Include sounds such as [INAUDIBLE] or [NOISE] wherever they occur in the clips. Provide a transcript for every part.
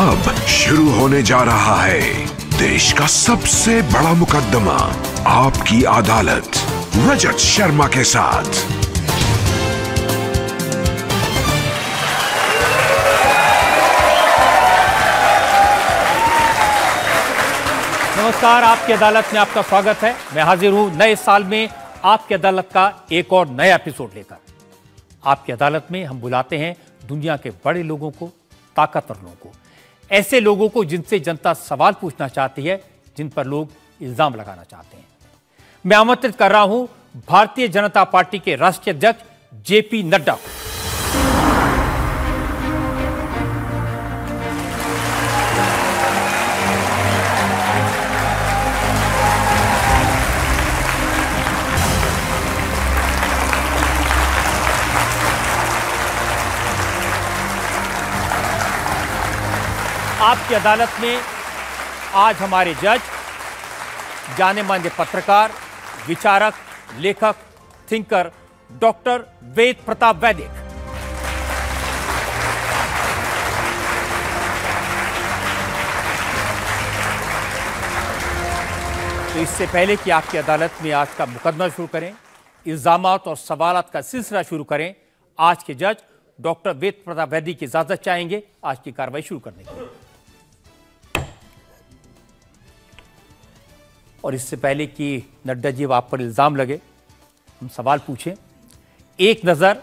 अब शुरू होने जा रहा है देश का सबसे बड़ा मुकदमा आपकी अदालत रजत शर्मा के साथ नमस्कार आपकी अदालत में आपका स्वागत है मैं हाजिर हूं नए साल में आपकी अदालत का एक और नया एपिसोड लेकर आपकी अदालत में हम बुलाते हैं दुनिया के बड़े लोगों को ताकतवर लोगों को ऐसे लोगों को जिनसे जनता सवाल पूछना चाहती है जिन पर लोग इल्जाम लगाना चाहते हैं मैं आमंत्रित कर रहा हूं भारतीय जनता पार्टी के राष्ट्रीय अध्यक्ष जेपी नड्डा को आपकी अदालत में आज हमारे जज जाने माने पत्रकार विचारक लेखक थिंकर डॉक्टर वेद प्रताप वैदिक तो इससे पहले कि आपकी अदालत में आज का मुकदमा शुरू करें इल्ज़ाम और सवाल का सिलसिला शुरू करें आज के जज डॉक्टर वेद प्रताप वैदी की इजाज़त चाहेंगे आज की कार्रवाई शुरू करने के लिए और इससे पहले कि नड्डा जी आप पर इल्ज़ाम लगे हम सवाल पूछें एक नज़र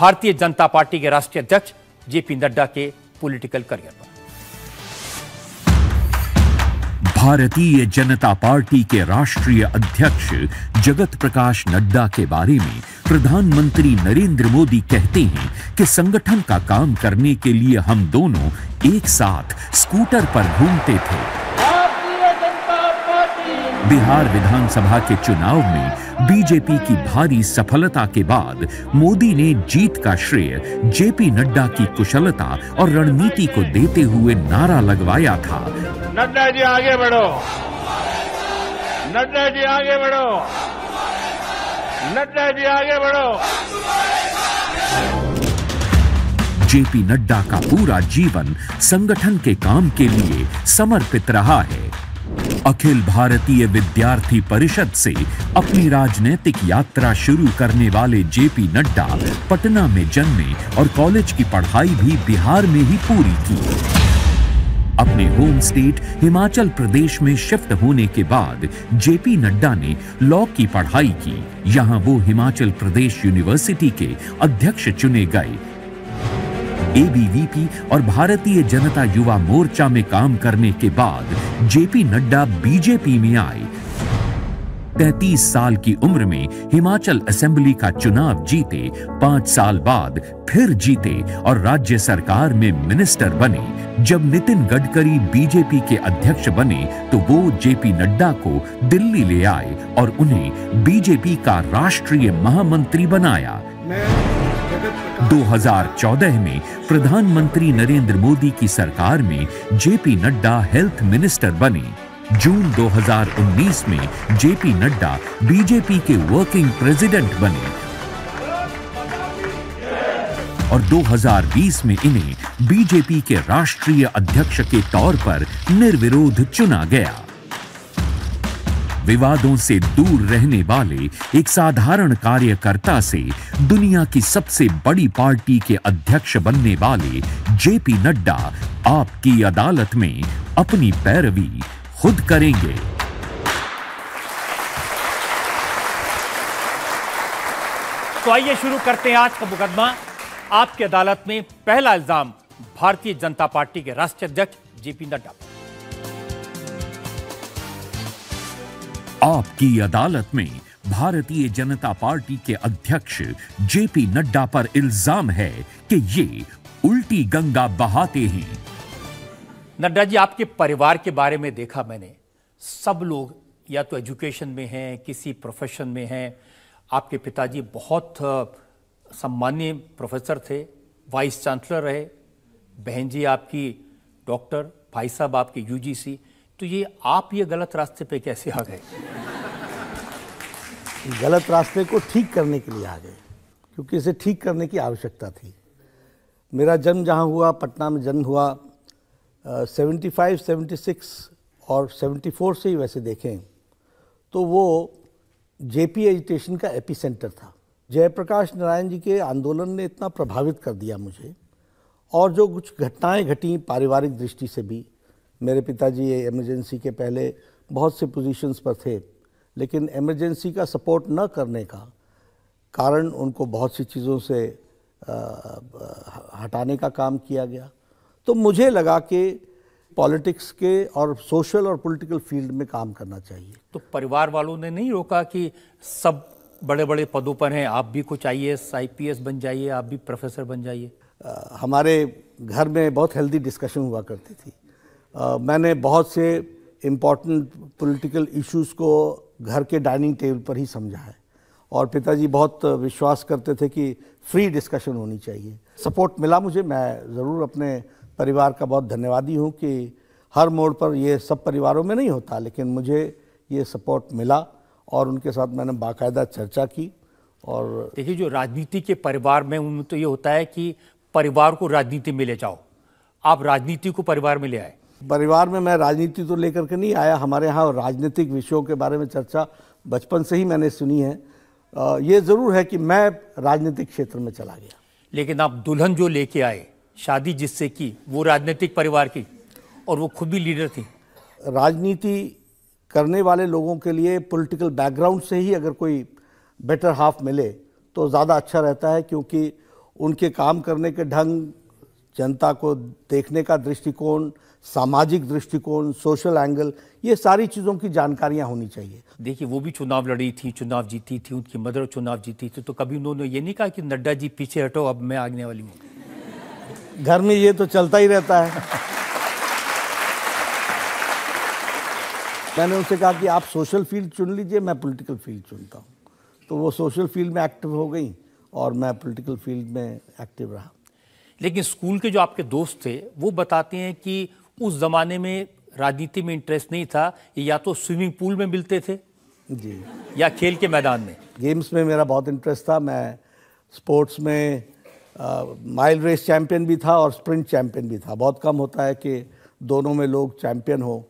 भारतीय जनता पार्टी के राष्ट्रीय अध्यक्ष जेपी नड्डा के पॉलिटिकल करियर पर भारतीय जनता पार्टी के राष्ट्रीय अध्यक्ष जगत प्रकाश नड्डा के बारे में प्रधानमंत्री नरेंद्र मोदी कहते हैं कि संगठन का काम करने के लिए हम दोनों एक साथ स्कूटर पर घूमते थे बिहार विधानसभा के चुनाव में बीजेपी की भारी सफलता के बाद मोदी ने जीत का श्रेय जेपी नड्डा की कुशलता और रणनीति को देते हुए नारा लगवाया था नड्डा जी आगे बढ़ो नड्डा जी आगे बढ़ो नड्डा जी आगे बढ़ो जेपी नड्डा का पूरा जीवन संगठन के काम के लिए समर्पित रहा है अखिल भारतीय विद्यार्थी परिषद से अपनी राजनीतिक यात्रा शुरू करने वाले जेपी नड्डा पटना में जन्मे और कॉलेज की पढ़ाई भी बिहार में ही पूरी की अपने होम स्टेट हिमाचल प्रदेश में शिफ्ट होने के बाद जेपी नड्डा ने लॉ की पढ़ाई की यहाँ वो हिमाचल प्रदेश यूनिवर्सिटी के अध्यक्ष चुने गए एबीवीपी और भारतीय जनता युवा मोर्चा में काम करने के बाद जेपी नड्डा बीजेपी में आए 35 साल की उम्र में हिमाचल असेंबली का चुनाव जीते पांच साल बाद फिर जीते और राज्य सरकार में मिनिस्टर बने जब नितिन गडकरी बीजेपी के अध्यक्ष बने तो वो जेपी नड्डा को दिल्ली ले आए और उन्हें बीजेपी का राष्ट्रीय महामंत्री बनाया मैं 2014 में प्रधानमंत्री नरेंद्र मोदी की सरकार में जेपी नड्डा हेल्थ मिनिस्टर बने जून 2019 में जेपी नड्डा बीजेपी के वर्किंग प्रेसिडेंट बने और 2020 में इन्हें बीजेपी के राष्ट्रीय अध्यक्ष के तौर पर निर्विरोध चुना गया विवादों से दूर रहने वाले एक साधारण कार्यकर्ता से दुनिया की सबसे बड़ी पार्टी के अध्यक्ष बनने वाले जेपी नड्डा आपकी अदालत में अपनी पैरवी खुद करेंगे तो आइए शुरू करते हैं आज का मुकदमा आपकी अदालत में पहला इल्जाम भारतीय जनता पार्टी के राष्ट्रीय अध्यक्ष जेपी नड्डा पर आपकी अदालत में भारतीय जनता पार्टी के अध्यक्ष जेपी नड्डा पर इल्जाम है कि ये उल्टी गंगा बहाते हैं नड्डा जी आपके परिवार के बारे में देखा मैंने सब लोग या तो एजुकेशन में हैं किसी प्रोफेशन में हैं आपके पिताजी बहुत सम्मान्य प्रोफेसर थे वाइस चांसलर रहे बहन जी आपकी डॉक्टर भाई साहब आपके यूजीसी तो ये आप ये गलत रास्ते पे कैसे आ गए गलत रास्ते को ठीक करने के लिए आ गए क्योंकि इसे ठीक करने की आवश्यकता थी मेरा जन्म जहाँ हुआ पटना में जन्म हुआ सेवेंटी फाइव सेवेंटी सिक्स और सेवेंटी फोर से ही वैसे देखें तो वो जे पी एजुटेशन का एपी सेंटर था जयप्रकाश नारायण जी के आंदोलन ने इतना प्रभावित कर दिया मुझे और जो कुछ घटनाएं घटी पारिवारिक दृष्टि से भी मेरे पिताजी एमरजेंसी के पहले बहुत से पोजीशंस पर थे लेकिन एमरजेंसी का सपोर्ट न करने का कारण उनको बहुत सी चीज़ों से हटाने का काम किया गया तो मुझे लगा कि पॉलिटिक्स के और सोशल और पॉलिटिकल फील्ड में काम करना चाहिए तो परिवार वालों ने नहीं रोका कि सब बड़े बड़े पदों पर हैं आप भी कुछ आई एस बन जाइए आप भी प्रोफेसर बन जाइए हमारे घर में बहुत हेल्दी डिस्कशन हुआ करती थी आ, मैंने बहुत से इम्पॉर्टेंट पॉलिटिकल इश्यूज को घर के डाइनिंग टेबल पर ही समझा है और पिताजी बहुत विश्वास करते थे कि फ्री डिस्कशन होनी चाहिए सपोर्ट मिला मुझे मैं ज़रूर अपने परिवार का बहुत धन्यवादी हूँ कि हर मोड़ पर ये सब परिवारों में नहीं होता लेकिन मुझे ये सपोर्ट मिला और उनके साथ मैंने बाकायदा चर्चा की और देखिए जो राजनीति के परिवार में उनमें तो ये होता है कि परिवार को राजनीति में ले जाओ आप राजनीति को परिवार में ले आए परिवार में मैं राजनीति तो लेकर के नहीं आया हमारे यहाँ राजनीतिक विषयों के बारे में चर्चा बचपन से ही मैंने सुनी है ये ज़रूर है कि मैं राजनीतिक क्षेत्र में चला गया लेकिन आप दुल्हन जो लेके आए शादी जिससे की वो राजनीतिक परिवार की और वो खुद भी लीडर थी राजनीति करने वाले लोगों के लिए पॉलिटिकल बैकग्राउंड से ही अगर कोई बेटर हाफ मिले तो ज़्यादा अच्छा रहता है क्योंकि उनके काम करने के ढंग जनता को देखने का दृष्टिकोण सामाजिक दृष्टिकोण सोशल एंगल ये सारी चीज़ों की जानकारियाँ होनी चाहिए देखिए वो भी चुनाव लड़ी थी चुनाव जीती थी उनकी मदर चुनाव जीती थी तो कभी उन्होंने ये नहीं कहा कि नड्डा जी पीछे हटो अब मैं आगने वाली हूँ घर में ये तो चलता ही रहता है मैंने उनसे कहा कि आप सोशल फील्ड चुन लीजिए मैं पॉलिटिकल फील्ड चुनता हूँ तो वो सोशल फील्ड में एक्टिव हो गई और मैं पॉलिटिकल फील्ड में एक्टिव रहा लेकिन स्कूल के जो आपके दोस्त थे वो बताते हैं कि उस ज़माने में राजनीति में इंटरेस्ट नहीं था या तो स्विमिंग पूल में मिलते थे जी या खेल के मैदान में गेम्स में मेरा बहुत इंटरेस्ट था मैं स्पोर्ट्स में माइल रेस चैम्पियन भी था और स्प्रिंट चैम्पियन भी था बहुत कम होता है कि दोनों में लोग चैम्पियन हो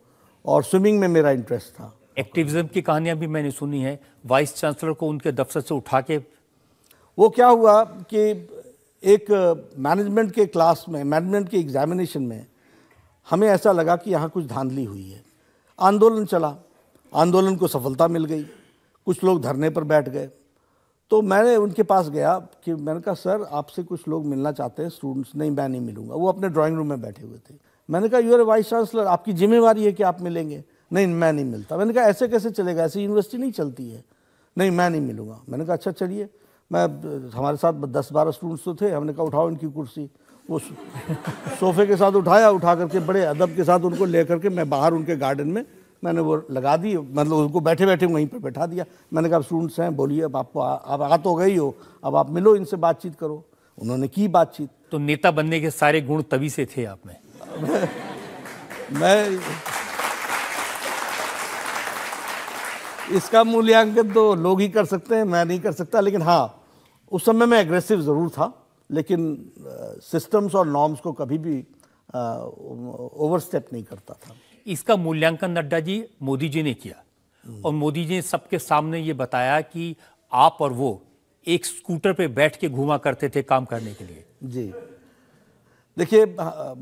और स्विमिंग में मेरा इंटरेस्ट था एक्टिविज्म की कहानियां भी मैंने सुनी है वाइस चांसलर को उनके दफ्तर से उठा के वो क्या हुआ कि एक मैनेजमेंट के क्लास में मैनेजमेंट के एग्जामिनेशन में हमें ऐसा लगा कि यहाँ कुछ धांधली हुई है आंदोलन चला आंदोलन को सफलता मिल गई कुछ लोग धरने पर बैठ गए तो मैंने उनके पास गया कि मैंने कहा सर आपसे कुछ लोग मिलना चाहते हैं स्टूडेंट्स नहीं मैं नहीं मिलूंगा वो अपने ड्राइंग रूम में बैठे हुए थे मैंने कहा यूर वाइस चांसलर आपकी जिम्मेवारी है कि आप मिलेंगे नहीं मैं नहीं मिलता मैंने कहा ऐसे कैसे चलेगा ऐसे यूनिवर्सिटी नहीं चलती है नहीं मैं नहीं मिलूंगा मैंने कहा अच्छा चलिए मैं हमारे साथ दस बारह स्टूडेंट्स तो थे हमने कहा उठाओ इनकी कुर्सी वो सोफे के साथ उठाया उठा करके बड़े अदब के साथ उनको ले करके मैं बाहर उनके गार्डन में मैंने वो लगा दी मतलब उनको बैठे बैठे वहीं पर बैठा दिया मैंने कहा स्टूडेंट्स हैं बोलिए अब आपको आप आ तो गई हो अब आप मिलो इनसे बातचीत करो उन्होंने की बातचीत तो नेता बनने के सारे गुण तभी से थे आप में [LAUGHS] मैं इसका मूल्यांकन तो लोग ही कर सकते हैं मैं नहीं कर सकता लेकिन हाँ उस समय मैं एग्रेसिव ज़रूर था लेकिन सिस्टम्स और नॉर्म्स को कभी भी ओवरस्टेप नहीं करता था इसका मूल्यांकन नड्डा जी मोदी जी ने किया और मोदी जी ने सबके सामने ये बताया कि आप और वो एक स्कूटर पे बैठ के घूमा करते थे काम करने के लिए जी देखिए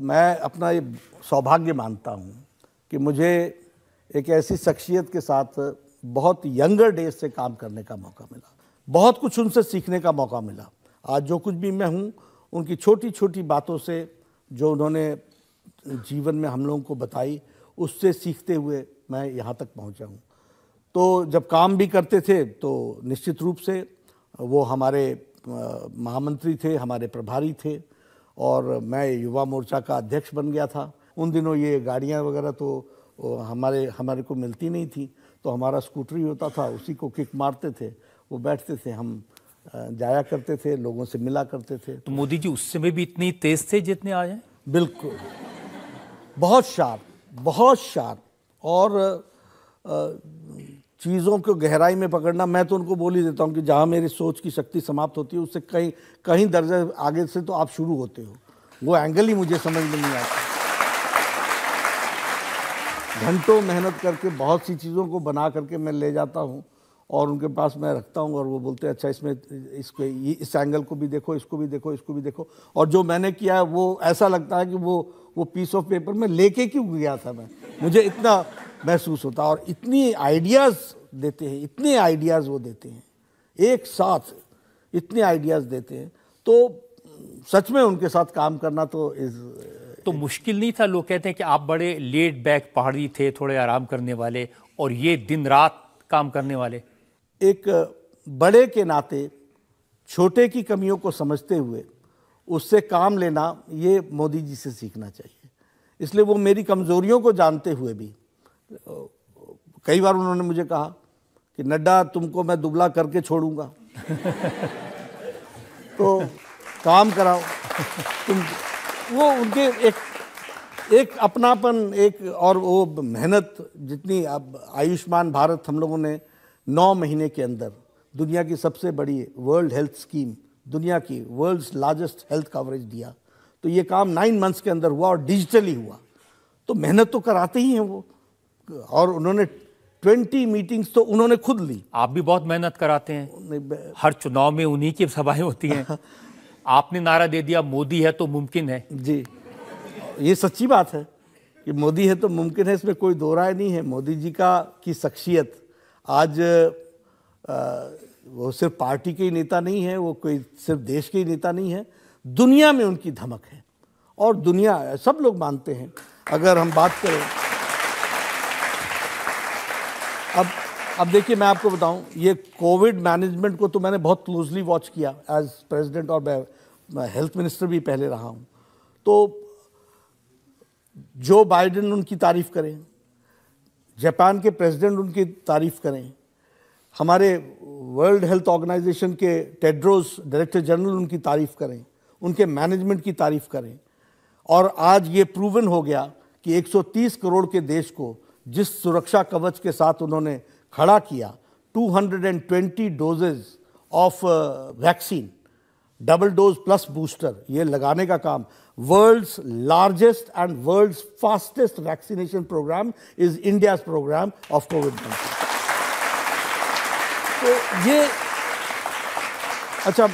मैं अपना ये सौभाग्य मानता हूँ कि मुझे एक ऐसी शख्सियत के साथ बहुत यंगर डेज से काम करने का मौका मिला बहुत कुछ उनसे सीखने का मौका मिला आज जो कुछ भी मैं हूँ उनकी छोटी छोटी बातों से जो उन्होंने जीवन में हम लोगों को बताई उससे सीखते हुए मैं यहाँ तक पहुँचा हूँ तो जब काम भी करते थे तो निश्चित रूप से वो हमारे महामंत्री थे हमारे प्रभारी थे और मैं युवा मोर्चा का अध्यक्ष बन गया था उन दिनों ये गाड़ियाँ वगैरह तो हमारे हमारे को मिलती नहीं थी तो हमारा स्कूटर ही होता था उसी को किक मारते थे वो बैठते थे हम जाया करते थे लोगों से मिला करते थे तो मोदी जी उस समय भी इतनी तेज थे जितने आज हैं बिल्कुल बहुत शार्प बहुत शार्प और चीज़ों को गहराई में पकड़ना मैं तो उनको बोल ही देता हूँ कि जहाँ मेरी सोच की शक्ति समाप्त होती है उससे कहीं कहीं दर्जा आगे से तो आप शुरू होते हो वो एंगल ही मुझे समझ में नहीं आता घंटों मेहनत करके बहुत सी चीज़ों को बना करके मैं ले जाता हूँ और उनके पास मैं रखता हूँ और वो बोलते हैं अच्छा इसमें इसके इस एंगल को भी देखो इसको भी देखो इसको भी देखो और जो मैंने किया है वो ऐसा लगता है कि वो वो पीस ऑफ पेपर में लेके क्यों गया था मैं मुझे इतना महसूस होता और इतनी आइडियाज़ देते हैं इतने आइडियाज़ वो देते हैं एक साथ इतने आइडियाज़ देते हैं तो सच में उनके साथ काम करना तो इस तो मुश्किल नहीं था लोग कहते हैं कि आप बड़े लेट बैक पहाड़ी थे थोड़े आराम करने वाले और ये दिन रात काम करने वाले एक बड़े के नाते छोटे की कमियों को समझते हुए उससे काम लेना ये मोदी जी से सीखना चाहिए इसलिए वो मेरी कमज़ोरियों को जानते हुए भी कई बार उन्होंने मुझे कहा कि नड्डा तुमको मैं दुबला करके छोड़ूंगा [LAUGHS] तो काम कराओ तुम वो उनके एक एक अपनापन एक और वो मेहनत जितनी अब आयुष्मान भारत हम लोगों ने नौ महीने के अंदर दुनिया की सबसे बड़ी वर्ल्ड हेल्थ स्कीम दुनिया की वर्ल्ड्स लार्जेस्ट हेल्थ कवरेज दिया तो ये काम नाइन मंथ्स के अंदर हुआ और डिजिटली हुआ तो मेहनत तो कराते ही हैं वो और उन्होंने ट्वेंटी मीटिंग्स तो उन्होंने खुद ली आप भी बहुत मेहनत कराते हैं हर चुनाव में उन्हीं की सभाएं होती हैं हाँ। आपने नारा दे दिया मोदी है तो मुमकिन है जी ये सच्ची बात है कि मोदी है तो मुमकिन है इसमें कोई दो राय नहीं है मोदी जी का की शख्सियत आज वो सिर्फ पार्टी के ही नेता नहीं है वो कोई सिर्फ देश के ही नेता नहीं है दुनिया में उनकी धमक है और दुनिया सब लोग मानते हैं अगर हम बात करें अब अब देखिए मैं आपको बताऊं ये कोविड मैनेजमेंट को तो मैंने बहुत क्लोजली वॉच किया एज प्रेसिडेंट और मैं हेल्थ मिनिस्टर भी पहले रहा हूं तो जो बाइडेन उनकी तारीफ करें जापान के प्रेसिडेंट उनकी तारीफ़ करें हमारे वर्ल्ड हेल्थ ऑर्गेनाइजेशन के टेड्रोस डायरेक्टर जनरल उनकी तारीफ़ करें उनके मैनेजमेंट की तारीफ़ करें और आज ये प्रूवन हो गया कि 130 करोड़ के देश को जिस सुरक्षा कवच के साथ उन्होंने खड़ा किया 220 doses of vaccine double dose plus booster ये लगाने का काम world's largest and world fastest vaccination programme is India programme of Covid तो ये अच्छा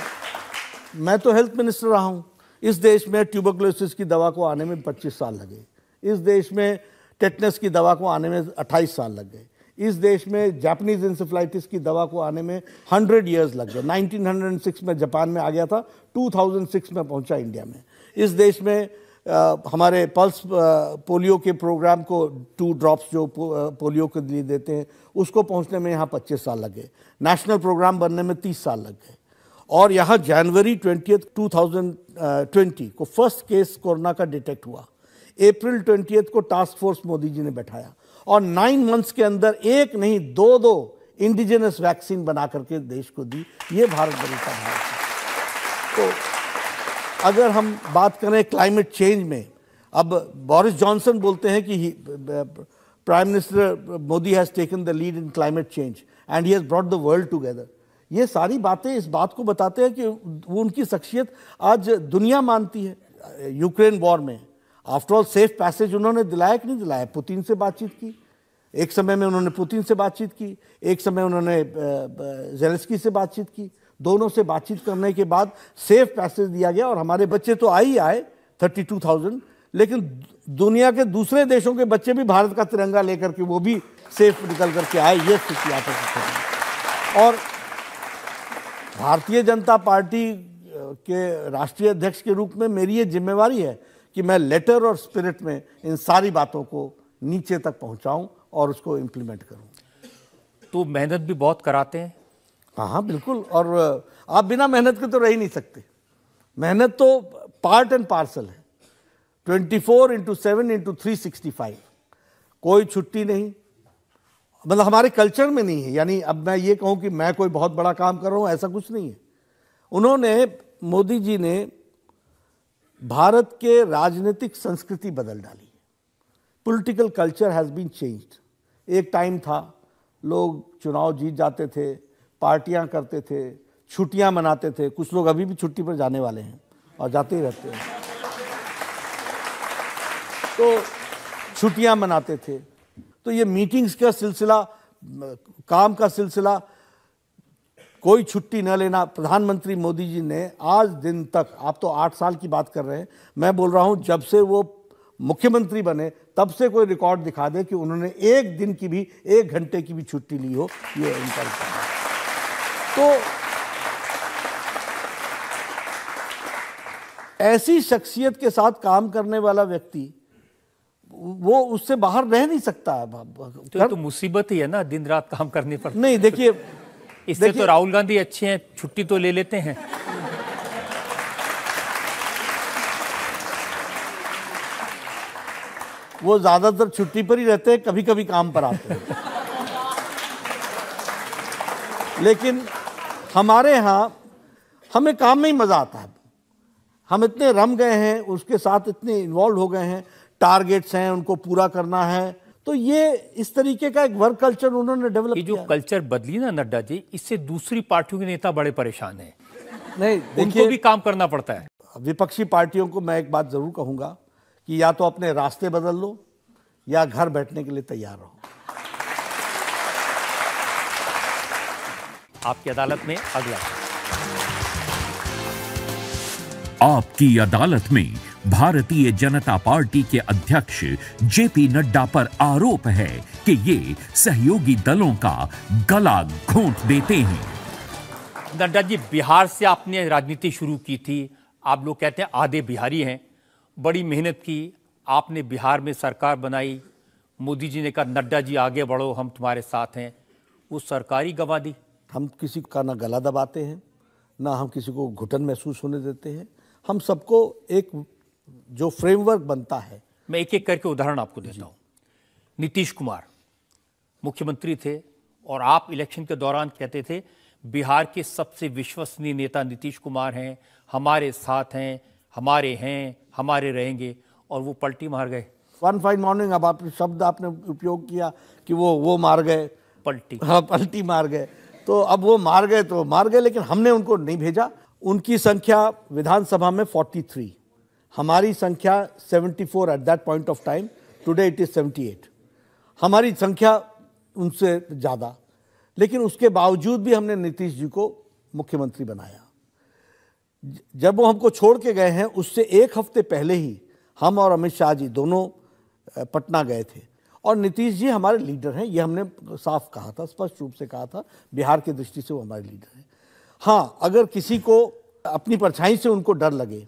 मैं तो हेल्थ मिनिस्टर रहा हूँ इस देश में ट्यूबरकुलोसिस की दवा को आने में 25 साल लगे इस देश में टेटनेस की दवा को आने में 28 साल लग गए इस देश में जापानीज इंसेफ्लाइटिस की दवा को आने में 100 इयर्स लग गए 1906 में जापान में आ गया था 2006 में पहुंचा इंडिया में इस देश में आ, हमारे पल्स पोलियो के प्रोग्राम को टू ड्रॉप्स जो पो, पोलियो के लिए देते हैं उसको पहुंचने में यहाँ 25 साल लगे नेशनल प्रोग्राम बनने में 30 साल लग गए और यहाँ जनवरी ट्वेंटी टू को फर्स्ट केस कोरोना का डिटेक्ट हुआ अप्रैल ट्वेंटी को टास्क फोर्स मोदी जी ने बैठाया और नाइन मंथ्स के अंदर एक नहीं दो दो इंडिजिनस वैक्सीन बना करके देश को दी ये भारत बड़ी का भारत तो अगर हम बात करें क्लाइमेट चेंज में अब बोरिस जॉनसन बोलते हैं कि prime minister Modi has taken the lead in climate change and he has brought the world together ये सारी बातें इस बात को बताते हैं कि वो उनकी शख्सियत आज दुनिया मानती है यूक्रेन वॉर में आफ्टर ऑल सेफ पैसेज उन्होंने दिलाया कि नहीं दिलाया पुतिन से बातचीत की एक समय में उन्होंने पुतिन से बातचीत की एक समय उन्होंने जेलस्की से बातचीत की दोनों से बातचीत करने के बाद सेफ पैसेज दिया गया और हमारे बच्चे तो आए ही आए थर्टी टू थाउजेंड लेकिन दुनिया के दूसरे देशों के बच्चे भी भारत का तिरंगा लेकर के वो भी सेफ निकल करके आए ये स्थिति यहाँ और भारतीय जनता पार्टी के राष्ट्रीय अध्यक्ष के रूप में मेरी ये जिम्मेवारी है कि मैं लेटर और स्पिरिट में इन सारी बातों को नीचे तक पहुंचाऊं और उसको इम्प्लीमेंट करूं तो मेहनत भी बहुत कराते हैं हाँ हाँ बिल्कुल और आप बिना मेहनत के तो रह ही नहीं सकते मेहनत तो पार्ट एंड पार्सल है twenty four into seven into three sixty five कोई छुट्टी नहीं मतलब हमारे कल्चर में नहीं है यानी अब मैं ये कहूँ कि मैं कोई बहुत बड़ा काम कर रहा हूँ ऐसा कुछ नहीं है उन्होंने मोदी जी ने भारत के राजनीतिक संस्कृति बदल डाली है political culture has been changed एक टाइम था लोग चुनाव जीत जाते थे पार्टियां करते थे छुट्टियां मनाते थे कुछ लोग अभी भी छुट्टी पर जाने वाले हैं और जाते ही रहते हैं तो छुट्टियां मनाते थे तो ये मीटिंग्स का सिलसिला काम का सिलसिला कोई छुट्टी न लेना प्रधानमंत्री मोदी जी ने आज दिन तक आप तो आठ साल की बात कर रहे हैं मैं बोल रहा हूं जब से वो मुख्यमंत्री बने तब से कोई रिकॉर्ड दिखा दे कि उन्होंने एक दिन की भी एक घंटे की भी छुट्टी ली हो ये उनका तो ऐसी शख्सियत के साथ काम करने वाला व्यक्ति वो उससे बाहर रह नहीं सकता तो, कर... तो मुसीबत ही है ना दिन रात काम करने पर नहीं देखिए इससे तो राहुल गांधी अच्छे हैं छुट्टी तो ले लेते हैं वो ज्यादातर छुट्टी पर ही रहते हैं कभी कभी काम पर आते हैं लेकिन हमारे यहाँ हमें काम में ही मज़ा आता है हम इतने रम गए हैं उसके साथ इतने इन्वॉल्व हो गए हैं टारगेट्स हैं उनको पूरा करना है तो ये इस तरीके का एक वर्क कल्चर उन्होंने डेवलप किया जो कल्चर बदली ना नड्डा जी इससे दूसरी पार्टियों के नेता बड़े परेशान है नहीं उनको भी काम करना पड़ता है विपक्षी पार्टियों को मैं एक बात जरूर कहूंगा कि या तो अपने रास्ते बदल लो या घर बैठने के लिए तैयार रहो आपकी अदालत में अगला आपकी अदालत में भारतीय जनता पार्टी के अध्यक्ष जेपी नड्डा पर आरोप है कि ये सहयोगी दलों का गला घोंट देते हैं नड्डा जी बिहार से आपने राजनीति शुरू की थी आप लोग कहते हैं आधे बिहारी हैं बड़ी मेहनत की आपने बिहार में सरकार बनाई मोदी जी ने कहा नड्डा जी आगे बढ़ो हम तुम्हारे साथ हैं वो सरकारी गवा दी हम किसी का ना गला दबाते हैं ना हम किसी को घुटन महसूस होने देते हैं हम सबको एक जो फ्रेमवर्क बनता है मैं एक एक करके उदाहरण आपको देता हूँ नीतीश कुमार मुख्यमंत्री थे और आप इलेक्शन के दौरान कहते थे बिहार के सबसे विश्वसनीय नेता नीतीश कुमार हैं हमारे साथ हैं हमारे हैं हमारे रहेंगे और वो पलटी मार गए वन फाइन मॉर्निंग अब आप शब्द आपने उपयोग किया कि वो वो मार गए पलटी हाँ पलटी मार गए तो अब वो मार गए तो मार गए लेकिन हमने उनको नहीं भेजा उनकी संख्या विधानसभा में 43 हमारी संख्या 74 at that point of time today it is 78 हमारी संख्या उनसे ज़्यादा लेकिन उसके बावजूद भी हमने नीतीश जी को मुख्यमंत्री बनाया जब वो हमको छोड़ के गए हैं उससे एक हफ्ते पहले ही हम और अमित शाह जी दोनों पटना गए थे और नीतीश जी हमारे लीडर हैं ये हमने साफ कहा था स्पष्ट रूप से कहा था बिहार की दृष्टि से वो हमारे लीडर हैं हाँ अगर किसी को अपनी परछाई से उनको डर लगे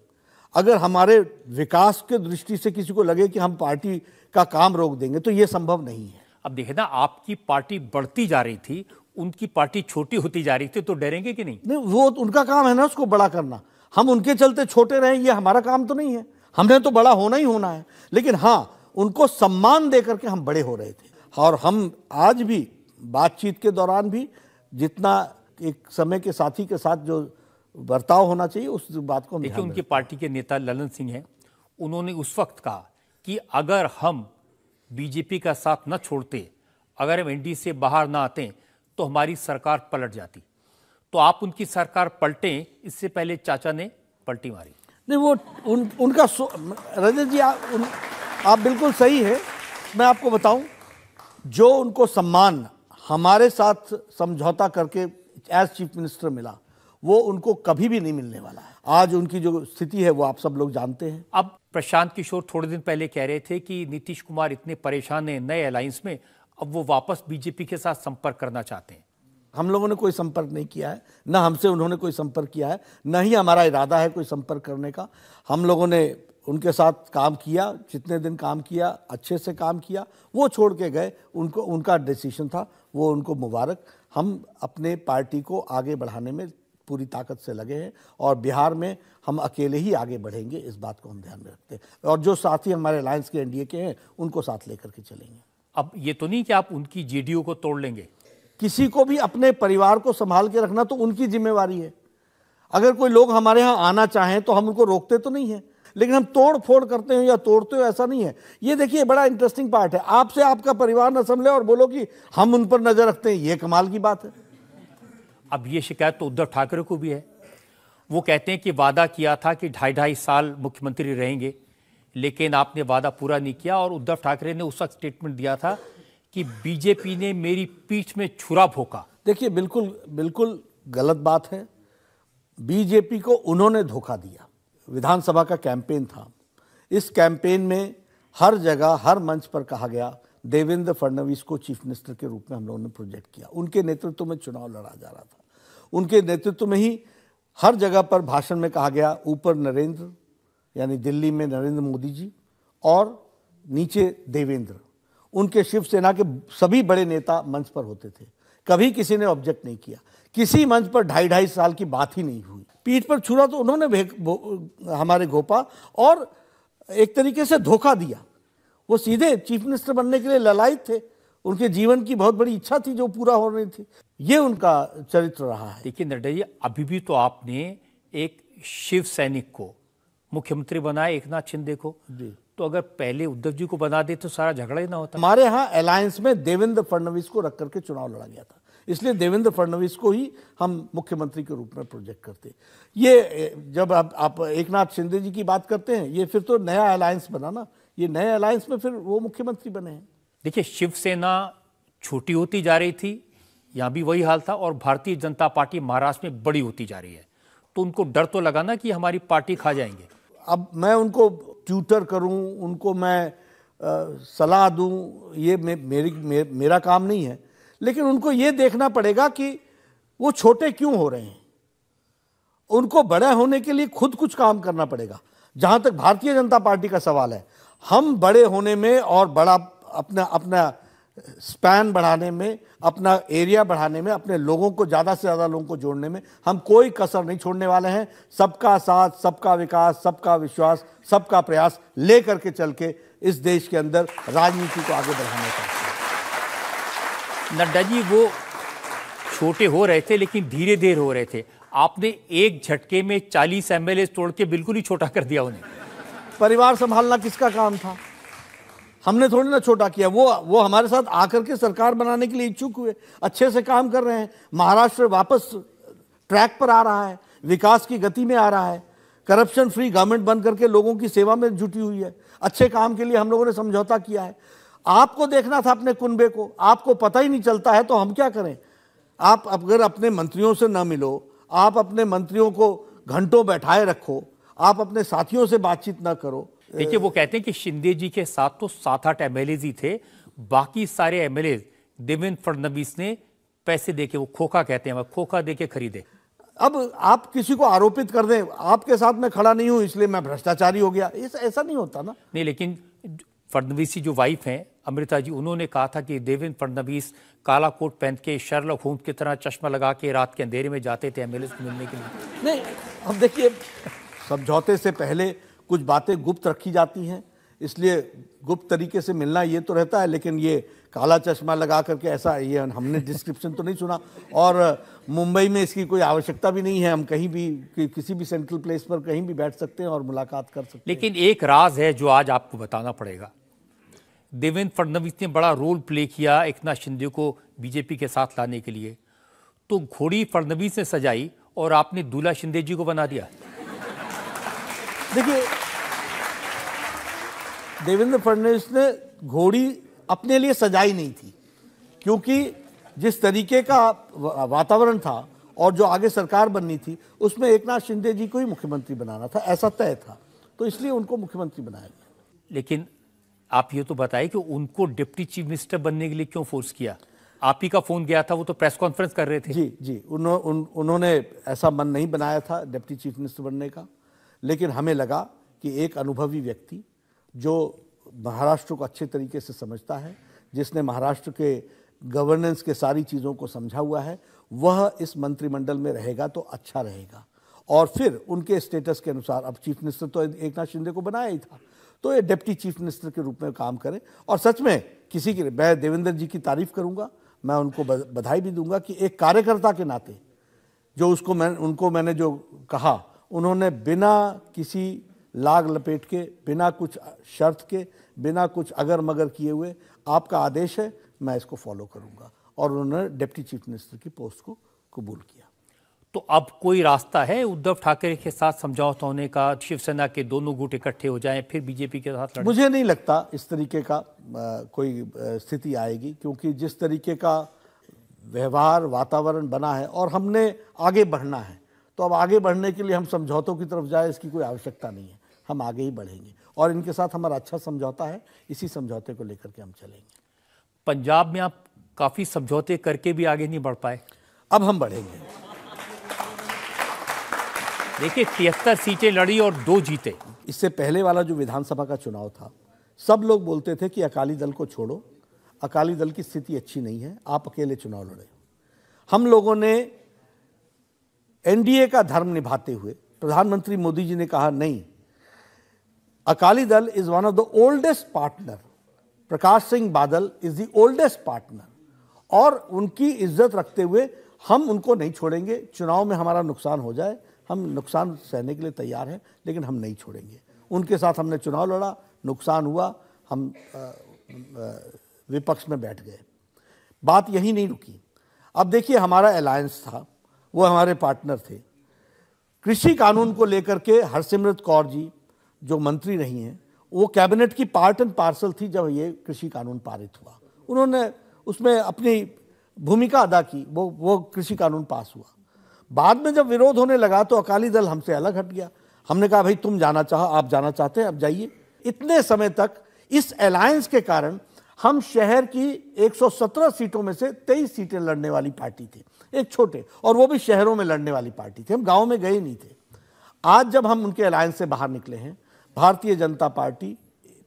अगर हमारे विकास के दृष्टि से किसी को लगे कि हम पार्टी का काम रोक देंगे तो ये संभव नहीं है अब देखे ना आपकी पार्टी बढ़ती जा रही थी उनकी पार्टी छोटी होती जा रही थी तो डरेंगे कि नहीं नहीं वो उनका काम है ना उसको बड़ा करना हम उनके चलते छोटे रहें ये हमारा काम तो नहीं है हमने तो बड़ा होना ही होना है लेकिन हाँ उनको सम्मान दे करके हम बड़े हो रहे थे और हम आज भी बातचीत के दौरान भी जितना एक समय के साथी के साथ जो बर्ताव होना चाहिए उस बात को देखिए उनकी पार्टी के नेता ललन सिंह हैं उन्होंने उस वक्त कहा कि अगर हम बीजेपी का साथ न छोड़ते अगर हम एनडीए से बाहर ना आते तो हमारी सरकार पलट जाती तो आप उनकी सरकार पलटें इससे पहले चाचा ने पलटी मारी नहीं वो उन उनका रजत जी आप उन, आप बिल्कुल सही है मैं आपको बताऊं जो उनको सम्मान हमारे साथ समझौता करके एज चीफ मिनिस्टर मिला वो उनको कभी भी नहीं मिलने वाला है आज उनकी जो स्थिति है वो आप सब लोग जानते हैं अब प्रशांत किशोर थोड़े दिन पहले कह रहे थे कि नीतीश कुमार इतने परेशान हैं नए अलायंस में अब वो वापस बीजेपी के साथ संपर्क करना चाहते हैं हम लोगों ने कोई संपर्क नहीं किया है ना हमसे उन्होंने कोई संपर्क किया है ना ही हमारा इरादा है कोई संपर्क करने का हम लोगों ने उनके साथ काम किया जितने दिन काम किया अच्छे से काम किया वो छोड़ के गए उनको उनका डिसीशन था वो उनको मुबारक हम अपने पार्टी को आगे बढ़ाने में पूरी ताकत से लगे हैं और बिहार में हम अकेले ही आगे बढ़ेंगे इस बात को हम ध्यान में रखते हैं और जो साथी हमारे अलायंस के एनडीए के हैं उनको साथ लेकर के चलेंगे अब ये तो नहीं कि आप उनकी जेडीयू को तोड़ लेंगे किसी को भी अपने परिवार को संभाल के रखना तो उनकी जिम्मेवारी है अगर कोई लोग हमारे यहाँ आना चाहें तो हम उनको रोकते तो नहीं हैं लेकिन हम तोड़ फोड़ करते हो या तोड़ते हो ऐसा नहीं है ये देखिए बड़ा इंटरेस्टिंग पार्ट है आपसे आपका परिवार न समले और बोलो कि हम उन पर नज़र रखते हैं ये कमाल की बात है अब ये शिकायत तो उद्धव ठाकरे को भी है वो कहते हैं कि वादा किया था कि ढाई ढाई साल मुख्यमंत्री रहेंगे लेकिन आपने वादा पूरा नहीं किया और उद्धव ठाकरे ने उस वक्त स्टेटमेंट दिया था कि बीजेपी ने मेरी पीठ में छुरा भोंका देखिए बिल्कुल बिल्कुल गलत बात है बीजेपी को उन्होंने धोखा दिया विधानसभा का कैंपेन था इस कैंपेन में हर जगह हर मंच पर कहा गया देवेंद्र फडणवीस को चीफ मिनिस्टर के रूप में हम लोगों ने प्रोजेक्ट किया उनके नेतृत्व में चुनाव लड़ा जा रहा था उनके नेतृत्व में ही हर जगह पर भाषण में कहा गया ऊपर नरेंद्र यानी दिल्ली में नरेंद्र मोदी जी और नीचे देवेंद्र उनके शिवसेना के सभी बड़े नेता मंच पर होते थे कभी किसी ने ऑब्जेक्ट नहीं किया किसी मंच पर ढाई ढाई साल की बात ही नहीं हुई पीठ पर छुरा तो उन्होंने हमारे घोपा और एक तरीके से धोखा दिया वो सीधे चीफ मिनिस्टर बनने के लिए ललायत थे उनके जीवन की बहुत बड़ी इच्छा थी जो पूरा हो रही थी ये उनका चरित्र रहा है देखिए नड्डा जी अभी भी तो आपने एक शिव सैनिक को मुख्यमंत्री बनाए एक नाथ शिंदे को तो अगर पहले उद्धव जी को बना दे तो सारा झगड़ा ही ना होता हमारे यहाँ अलायंस में देवेंद्र फडणवीस को रख करके चुनाव लड़ा गया था इसलिए देवेंद्र फडणवीस को ही हम मुख्यमंत्री के रूप में प्रोजेक्ट करते ये जब आप, आप एक नाथ शिंदे जी की बात करते हैं ये फिर तो नया अलायंस बना ना ये नए अलायंस में फिर वो मुख्यमंत्री बने हैं देखिए शिवसेना छोटी होती जा रही थी यहाँ भी वही हाल था और भारतीय जनता पार्टी महाराष्ट्र में बड़ी होती जा रही है तो उनको डर तो लगा ना कि हमारी पार्टी खा जाएंगे अब मैं उनको ट्यूटर करूं उनको मैं सलाह दूं ये मे, मेरी मे, मेरा काम नहीं है लेकिन उनको ये देखना पड़ेगा कि वो छोटे क्यों हो रहे हैं उनको बड़े होने के लिए खुद कुछ काम करना पड़ेगा जहाँ तक भारतीय जनता पार्टी का सवाल है हम बड़े होने में और बड़ा अपना अपना स्पैन बढ़ाने में अपना एरिया बढ़ाने में अपने लोगों को ज़्यादा से ज़्यादा लोगों को जोड़ने में हम कोई कसर नहीं छोड़ने वाले हैं सबका साथ सबका विकास सबका विश्वास सबका प्रयास ले करके चल के इस देश के अंदर राजनीति को आगे बढ़ाना का नड्डा जी वो छोटे हो रहे थे लेकिन धीरे धीरे हो रहे थे आपने एक झटके में चालीस एम तोड़ के बिल्कुल ही छोटा कर दिया उन्हें परिवार संभालना किसका काम था हमने थोड़ी ना छोटा किया वो वो हमारे साथ आकर के सरकार बनाने के लिए इच्छुक हुए अच्छे से काम कर रहे हैं महाराष्ट्र वापस ट्रैक पर आ रहा है विकास की गति में आ रहा है करप्शन फ्री गवर्नमेंट बन करके लोगों की सेवा में जुटी हुई है अच्छे काम के लिए हम लोगों ने समझौता किया है आपको देखना था अपने कुनबे को आपको पता ही नहीं चलता है तो हम क्या करें आप अगर अपने मंत्रियों से ना मिलो आप अपने मंत्रियों को घंटों बैठाए रखो आप अपने साथियों से बातचीत ना करो देखिए वो कहते हैं कि शिंदे जी के साथ तो सात आठ एम ही थे बाकी सारे एम देवेंद्र फडनवीस ने पैसे देके वो खोखा कहते हैं खोखा देके खरीदे अब आप किसी को आरोपित कर दें आपके साथ मैं खड़ा नहीं हूं इसलिए मैं भ्रष्टाचारी हो गया ऐसा नहीं होता ना नहीं लेकिन फडनवीस जो वाइफ हैं अमृता जी उन्होंने कहा था कि देवेंद्र फडनवीस काला कोट पहन के शर्लक होम की तरह चश्मा लगा के रात के अंधेरे में जाते थे एम को मिलने के लिए नहीं अब देखिए समझौते से पहले कुछ बातें गुप्त रखी जाती हैं इसलिए गुप्त तरीके से मिलना ये तो रहता है लेकिन ये काला चश्मा लगा करके ऐसा ये हमने डिस्क्रिप्शन [LAUGHS] तो नहीं सुना और मुंबई में इसकी कोई आवश्यकता भी नहीं है हम कहीं भी कि, किसी भी सेंट्रल प्लेस पर कहीं भी बैठ सकते हैं और मुलाकात कर सकते लेकिन एक राज है जो आज आपको बताना पड़ेगा देवेंद्र फडणवीस ने बड़ा रोल प्ले किया एक नाथ शिंदे को बीजेपी के साथ लाने के लिए तो घोड़ी फडणवीस ने सजाई और आपने दूल्हा शिंदे जी को बना दिया देखिए देवेंद्र फडणवीस ने घोड़ी अपने लिए सजाई नहीं थी क्योंकि जिस तरीके का वातावरण था और जो आगे सरकार बननी थी उसमें एक नाथ शिंदे जी को ही मुख्यमंत्री बनाना था ऐसा तय था तो इसलिए उनको मुख्यमंत्री बनाया गया लेकिन आप ये तो बताइए कि उनको डिप्टी चीफ मिनिस्टर बनने के लिए क्यों फोर्स किया आप ही का फोन गया था वो तो प्रेस कॉन्फ्रेंस कर रहे थे जी जी उन्हों, उन, उन्होंने ऐसा मन नहीं बनाया था डिप्टी चीफ मिनिस्टर बनने का लेकिन हमें लगा कि एक अनुभवी व्यक्ति जो महाराष्ट्र को अच्छे तरीके से समझता है जिसने महाराष्ट्र के गवर्नेंस के सारी चीज़ों को समझा हुआ है वह इस मंत्रिमंडल में रहेगा तो अच्छा रहेगा और फिर उनके स्टेटस के अनुसार अब चीफ मिनिस्टर तो एक नाथ शिंदे को बनाया ही था तो ये डिप्टी चीफ मिनिस्टर के रूप में काम करें और सच में किसी की मैं देवेंद्र जी की तारीफ करूंगा मैं उनको बधाई भी दूंगा कि एक कार्यकर्ता के नाते जो उसको मैं उनको मैंने जो कहा उन्होंने बिना किसी लाग लपेट के बिना कुछ शर्त के बिना कुछ अगर मगर किए हुए आपका आदेश है मैं इसको फॉलो करूंगा और उन्होंने डिप्टी चीफ मिनिस्टर की पोस्ट को कबूल किया तो अब कोई रास्ता है उद्धव ठाकरे के साथ समझौता होने का शिवसेना के दोनों गुट इकट्ठे हो जाएं फिर बीजेपी के साथ मुझे नहीं लगता इस तरीके का आ, कोई स्थिति आएगी क्योंकि जिस तरीके का व्यवहार वातावरण बना है और हमने आगे बढ़ना है तो अब आगे बढ़ने के लिए हम समझौतों की तरफ जाए इसकी कोई आवश्यकता नहीं है हम आगे ही बढ़ेंगे और इनके साथ हमारा अच्छा समझौता है इसी समझौते को लेकर के हम चलेंगे पंजाब में आप काफ़ी समझौते करके भी आगे नहीं बढ़ पाए अब हम बढ़ेंगे देखिए तिहत्तर सीटें लड़ी और दो जीते इससे पहले वाला जो विधानसभा का चुनाव था सब लोग बोलते थे कि अकाली दल को छोड़ो अकाली दल की स्थिति अच्छी नहीं है आप अकेले चुनाव लड़े हम लोगों ने एनडीए का धर्म निभाते हुए प्रधानमंत्री मोदी जी ने कहा नहीं Akali Dal is one of the oldest partner Prakash Singh Badal is the oldest partner और उनकी इज्जत रखते हुए हम उनको नहीं छोड़ेंगे चुनाव में हमारा नुकसान हो जाए हम नुकसान सहने के लिए तैयार हैं लेकिन हम नहीं छोड़ेंगे उनके साथ हमने चुनाव लड़ा नुकसान हुआ हम विपक्ष में बैठ गए बात यही नहीं रुकी अब देखिए हमारा अलायंस था वो हमारे पार्टनर थे कृषि कानून को लेकर के हरसिमरत कौर जी जो मंत्री रही हैं वो कैबिनेट की पार्ट एंड पार्सल थी जब ये कृषि कानून पारित हुआ उन्होंने उसमें अपनी भूमिका अदा की वो वो कृषि कानून पास हुआ बाद में जब विरोध होने लगा तो अकाली दल हमसे अलग हट गया हमने कहा भाई तुम जाना चाहो आप जाना चाहते हैं अब जाइए इतने समय तक इस अलायंस के कारण हम शहर की 117 सीटों में से 23 सीटें लड़ने वाली पार्टी थे एक छोटे और वो भी शहरों में लड़ने वाली पार्टी थी हम गाँव में गए नहीं थे आज जब हम उनके अलायंस से बाहर निकले हैं भारतीय जनता पार्टी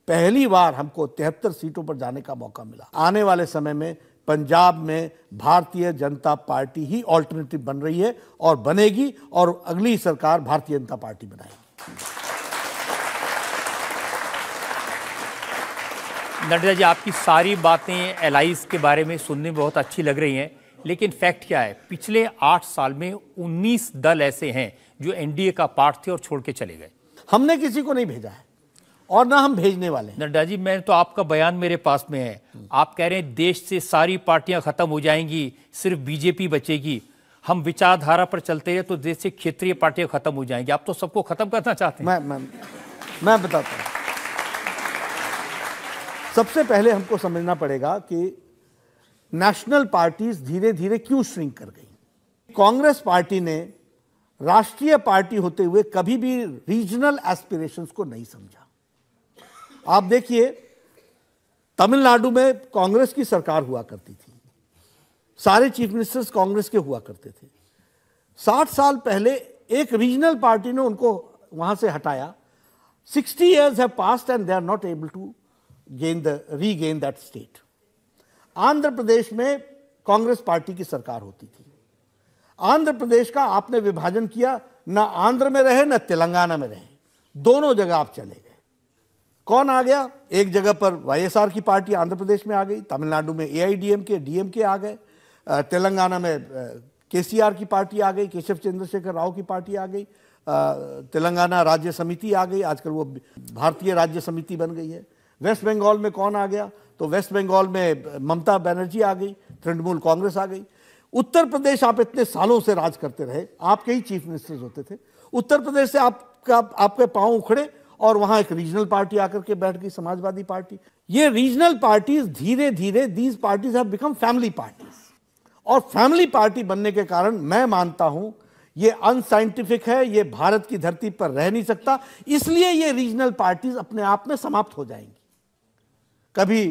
पहली बार हमको तिहत्तर सीटों पर जाने का मौका मिला आने वाले समय में पंजाब में भारतीय जनता पार्टी ही ऑल्टरनेटिव बन रही है और बनेगी और अगली सरकार भारतीय जनता पार्टी बनाएगी नड्डा जी आपकी सारी बातें एल के बारे में सुनने में बहुत अच्छी लग रही हैं लेकिन फैक्ट क्या है पिछले आठ साल में उन्नीस दल ऐसे हैं जो एनडीए का पार्ट थे और छोड़ के चले गए हमने किसी को नहीं भेजा है और ना हम भेजने वाले नड्डा जी मैं तो आपका बयान मेरे पास में है आप कह रहे हैं देश से सारी पार्टियां खत्म हो जाएंगी सिर्फ बीजेपी बचेगी हम विचारधारा पर चलते हैं तो देश से क्षेत्रीय पार्टियां खत्म हो जाएंगी आप तो सबको खत्म करना चाहते हैं मैं मैं मैं बताता हूँ सबसे पहले हमको समझना पड़ेगा कि नेशनल पार्टीज धीरे धीरे क्यों श्रिंक कर गई कांग्रेस पार्टी ने राष्ट्रीय पार्टी होते हुए कभी भी रीजनल एस्पिरेशंस को नहीं समझा आप देखिए तमिलनाडु में कांग्रेस की सरकार हुआ करती थी सारे चीफ मिनिस्टर्स कांग्रेस के हुआ करते थे साठ साल पहले एक रीजनल पार्टी ने उनको वहां से हटाया sixty years have passed and they are not able to gain the regain that state Andhra Pradesh में कांग्रेस पार्टी की सरकार होती थी आंध्र प्रदेश का आपने विभाजन किया ना आंध्र में रहे ना तेलंगाना में रहे दोनों जगह आप चले गए कौन आ गया एक जगह पर वाईएसआर की पार्टी आंध्र प्रदेश में आ गई तमिलनाडु में एआईडीएमके डीएमके आ गए तेलंगाना में केसीआर की पार्टी आ गई केशव चंद्रशेखर राव की पार्टी आ गई तेलंगाना राज्य समिति आ गई आजकल वो भारतीय राज्य समिति बन गई है वेस्ट बंगाल में कौन आ गया तो वेस्ट बंगाल में ममता बनर्जी आ गई तृणमूल कांग्रेस आ गई उत्तर प्रदेश आप इतने सालों से राज करते रहे आपके ही चीफ मिनिस्टर्स होते थे उत्तर प्रदेश से आपका आपके पाँव उखड़े और वहां एक रीजनल पार्टी आकर के बैठ गई समाजवादी पार्टी ये रीजनल पार्टीज धीरे धीरे these parties have become family parties और फैमिली पार्टी बनने के कारण मैं मानता हूं ये अनसाइंटिफिक है ये भारत की धरती पर रह नहीं सकता इसलिए ये रीजनल पार्टीज अपने आप में समाप्त हो जाएंगी कभी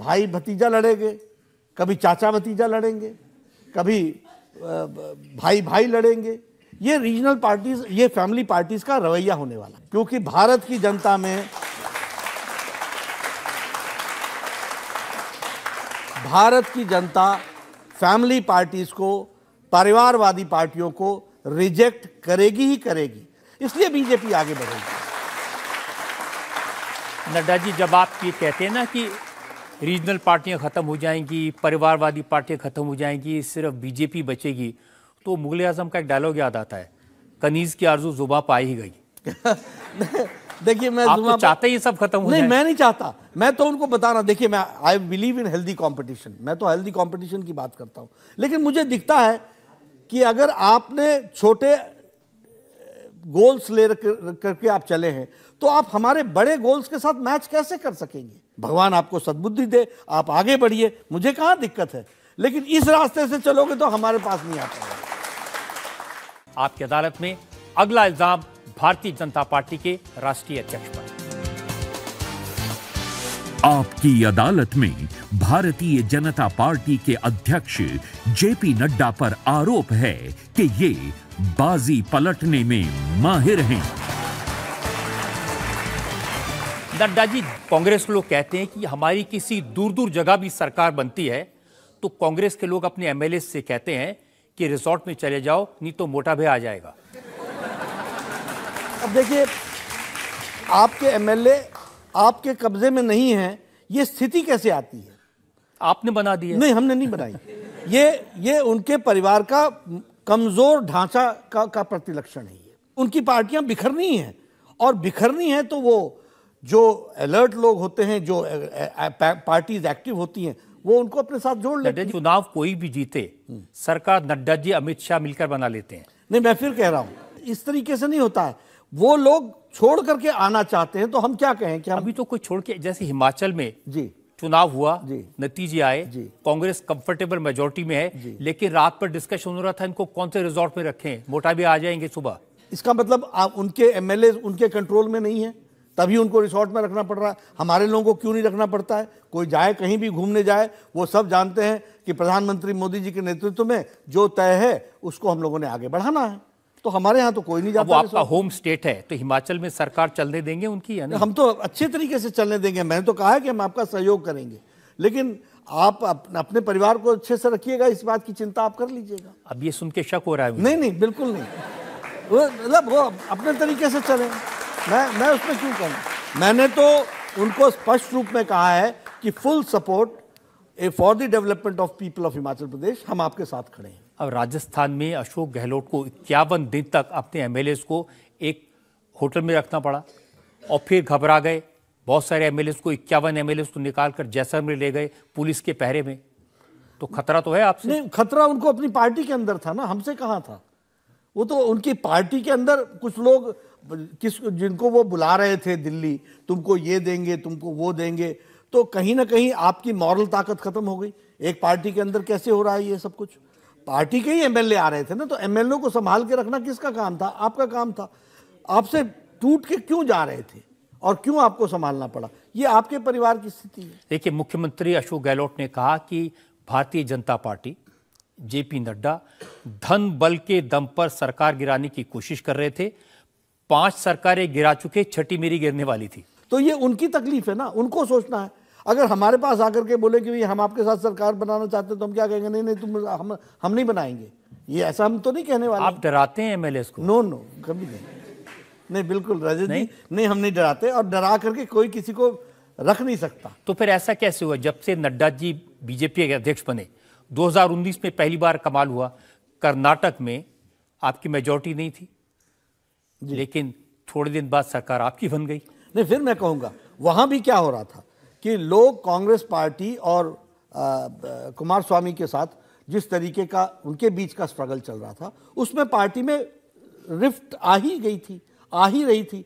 भाई भतीजा लड़ेंगे कभी चाचा भतीजा लड़ेंगे कभी भाई भाई लड़ेंगे ये रीजनल पार्टीज ये फैमिली पार्टीज का रवैया होने वाला है क्योंकि भारत की जनता में भारत की जनता फैमिली पार्टीज को परिवारवादी पार्टियों को रिजेक्ट करेगी ही करेगी इसलिए बीजेपी आगे बढ़ेगी नड्डा जी जब आप ये कहते हैं ना कि रीजनल पार्टियां ख़त्म हो जाएंगी परिवारवादी पार्टियां ख़त्म हो जाएंगी सिर्फ बीजेपी बचेगी तो मुगल आजम का एक डायलॉग याद आता है कनीज़ की आरजू जुबा पाई ही गई [LAUGHS] देखिए मैं आप तो चाहते ये सब खत्म हो नहीं मैं नहीं चाहता मैं तो उनको बताना देखिए मैं I believe in healthy competition मैं तो हेल्दी कॉम्पिटिशन की बात करता हूँ लेकिन मुझे दिखता है कि अगर आपने छोटे गोल्स ले करके आप चले हैं तो आप हमारे बड़े गोल्स के साथ मैच कैसे कर सकेंगे भगवान आपको सद्बुद्धि दे आप आगे बढ़िए मुझे कहाँ दिक्कत है लेकिन इस रास्ते से चलोगे तो हमारे पास नहीं आ पाएगा आपकी अदालत में अगला इल्जाम भारतीय जनता पार्टी के राष्ट्रीय अध्यक्ष पर आपकी अदालत में भारतीय जनता पार्टी के अध्यक्ष जेपी नड्डा पर आरोप है कि ये बाजी पलटने में माहिर हैं। नड्डा जी कांग्रेस के लोग कहते हैं कि हमारी किसी दूर दूर जगह भी सरकार बनती है तो कांग्रेस के लोग अपने एमएलए से कहते हैं कि रिजॉर्ट में चले जाओ नहीं तो मोटा भी आ जाएगा अब देखिए आपके एमएलए आपके कब्जे में नहीं है ये स्थिति कैसे आती है आपने बना दी है नहीं हमने नहीं बनाई ये ये उनके परिवार का कमजोर ढांचा का, का प्रतिलक्षण है उनकी पार्टियां बिखरनी है और बिखरनी है तो वो जो अलर्ट लोग होते हैं जो पार्टीज एक्टिव होती हैं वो उनको अपने साथ जोड़ लेते हैं चुनाव कोई भी जीते हम्म। सरकार नड्डा जी अमित शाह मिलकर बना लेते हैं नहीं मैं फिर कह रहा हूँ इस तरीके से नहीं होता है वो लोग छोड़ करके आना चाहते हैं तो हम क्या कहें कि हम... अभी तो कोई छोड़ के जैसे हिमाचल में जी चुनाव हुआ नतीजे आए कांग्रेस कंफर्टेबल मेजोरिटी में है लेकिन रात पर डिस्कशन हो रहा था इनको कौन से रिजॉर्ट में रखें मोटा भी आ जाएंगे सुबह इसका मतलब आप उनके एमएलए उनके कंट्रोल में नहीं है तभी उनको रिसोर्ट में रखना पड़ रहा है हमारे लोगों को क्यों नहीं रखना पड़ता है कोई जाए कहीं भी घूमने जाए वो सब जानते हैं कि प्रधानमंत्री मोदी जी के नेतृत्व में जो तय है उसको हम लोगों ने आगे बढ़ाना है तो हमारे यहाँ तो कोई नहीं जाता वो आपका होम स्टेट है तो हिमाचल में सरकार चलने देंगे उनकी या नहीं? हम तो अच्छे तरीके से चलने देंगे मैंने तो कहा है कि हम आपका सहयोग करेंगे लेकिन आप अपने परिवार को अच्छे से रखिएगा इस बात की चिंता आप कर लीजिएगा अब ये सुन के शक हो रहा है नहीं नहीं बिल्कुल नहीं मतलब वो अपने तरीके से चलें मैं मैं उसमें क्यों कहूँ मैंने तो उनको स्पष्ट रूप में कहा है कि full support for the development of people of Himachal Pradesh हम आपके साथ खड़े हैं अब राजस्थान में अशोक गहलोत को इक्यावन दिन तक अपने एम को एक होटल में रखना पड़ा और फिर घबरा गए बहुत सारे एम को इक्यावन एम को निकाल कर जैसलमेर ले गए पुलिस के पहरे में तो खतरा तो है आपसे नहीं खतरा उनको अपनी पार्टी के अंदर था ना हमसे कहाँ था वो तो उनकी पार्टी के अंदर कुछ लोग किस जिनको वो बुला रहे थे दिल्ली तुमको ये देंगे तुमको वो देंगे तो कहीं ना कहीं आपकी मॉरल ताकत खत्म हो गई एक पार्टी के अंदर कैसे हो रहा है ये सब कुछ पार्टी के ही एमएलए आ रहे थे ना तो एमएलए को संभाल के रखना किसका काम था आपका काम था आपसे टूट के क्यों जा रहे थे और क्यों आपको संभालना पड़ा ये आपके परिवार की स्थिति है देखिए मुख्यमंत्री अशोक गहलोत ने कहा कि भारतीय जनता पार्टी जेपी नड्डा धन बल के दम पर सरकार गिराने की कोशिश कर रहे थे पांच सरकारें गिरा चुके छठी मेरी गिरने वाली थी तो ये उनकी तकलीफ है ना उनको सोचना है अगर हमारे पास आकर के बोले कि भाई हम आपके साथ सरकार बनाना चाहते तो हम क्या कहेंगे नहीं नहीं तुम हम हम नहीं बनाएंगे ये ऐसा हम तो नहीं कहने वाले आप डराते हैं एमएलए को नो नो कभी नहीं नहीं बिल्कुल राजेश जी नहीं हम नहीं डराते और डरा करके कोई किसी को रख नहीं सकता तो फिर ऐसा कैसे हुआ जब से नड्डा जी बीजेपी के अध्यक्ष बने 2019 में पहली बार कमाल हुआ कर्नाटक में आपकी मेजोरिटी नहीं थी लेकिन थोड़े दिन बाद सरकार आपकी बन गई नहीं फिर मैं कहूँगा वहाँ भी क्या हो रहा था कि लोग कांग्रेस पार्टी और कुमार स्वामी के साथ जिस तरीके का उनके बीच का स्ट्रगल चल रहा था उसमें पार्टी में रिफ्ट आ ही गई थी आ ही रही थी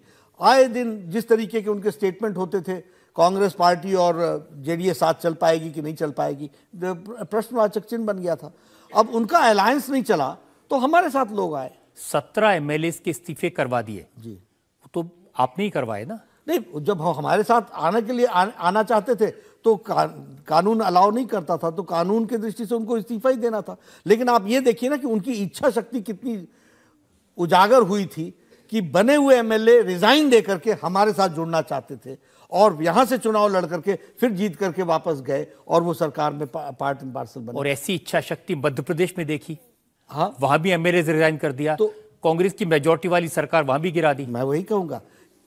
आए दिन जिस तरीके के उनके स्टेटमेंट होते थे कांग्रेस पार्टी और जेडीएस साथ चल पाएगी कि नहीं चल पाएगी प्रश्नवाचक चिन्ह बन गया था अब उनका अलायंस नहीं चला तो हमारे साथ लोग आए सत्रह एम के इस्तीफे करवा दिए जी तो आपने ही करवाए ना नहीं जब हम हमारे साथ आने के लिए आ, आना चाहते थे तो का, कानून अलाउ नहीं करता था तो कानून के दृष्टि से उनको इस्तीफा ही देना था लेकिन आप ये देखिए ना कि उनकी इच्छा शक्ति कितनी उजागर हुई थी कि बने हुए एमएलए रिजाइन दे करके हमारे साथ जुड़ना चाहते थे और यहां से चुनाव लड़ करके फिर जीत करके वापस गए और वो सरकार में पा, पार्ट एंड पार्सल बने और ऐसी इच्छा शक्ति मध्य प्रदेश में देखी हाँ वहां भी एमएलए रिजाइन कर दिया तो कांग्रेस की मेजोरिटी वाली सरकार वहां भी गिरा दी मैं वही कहूंगा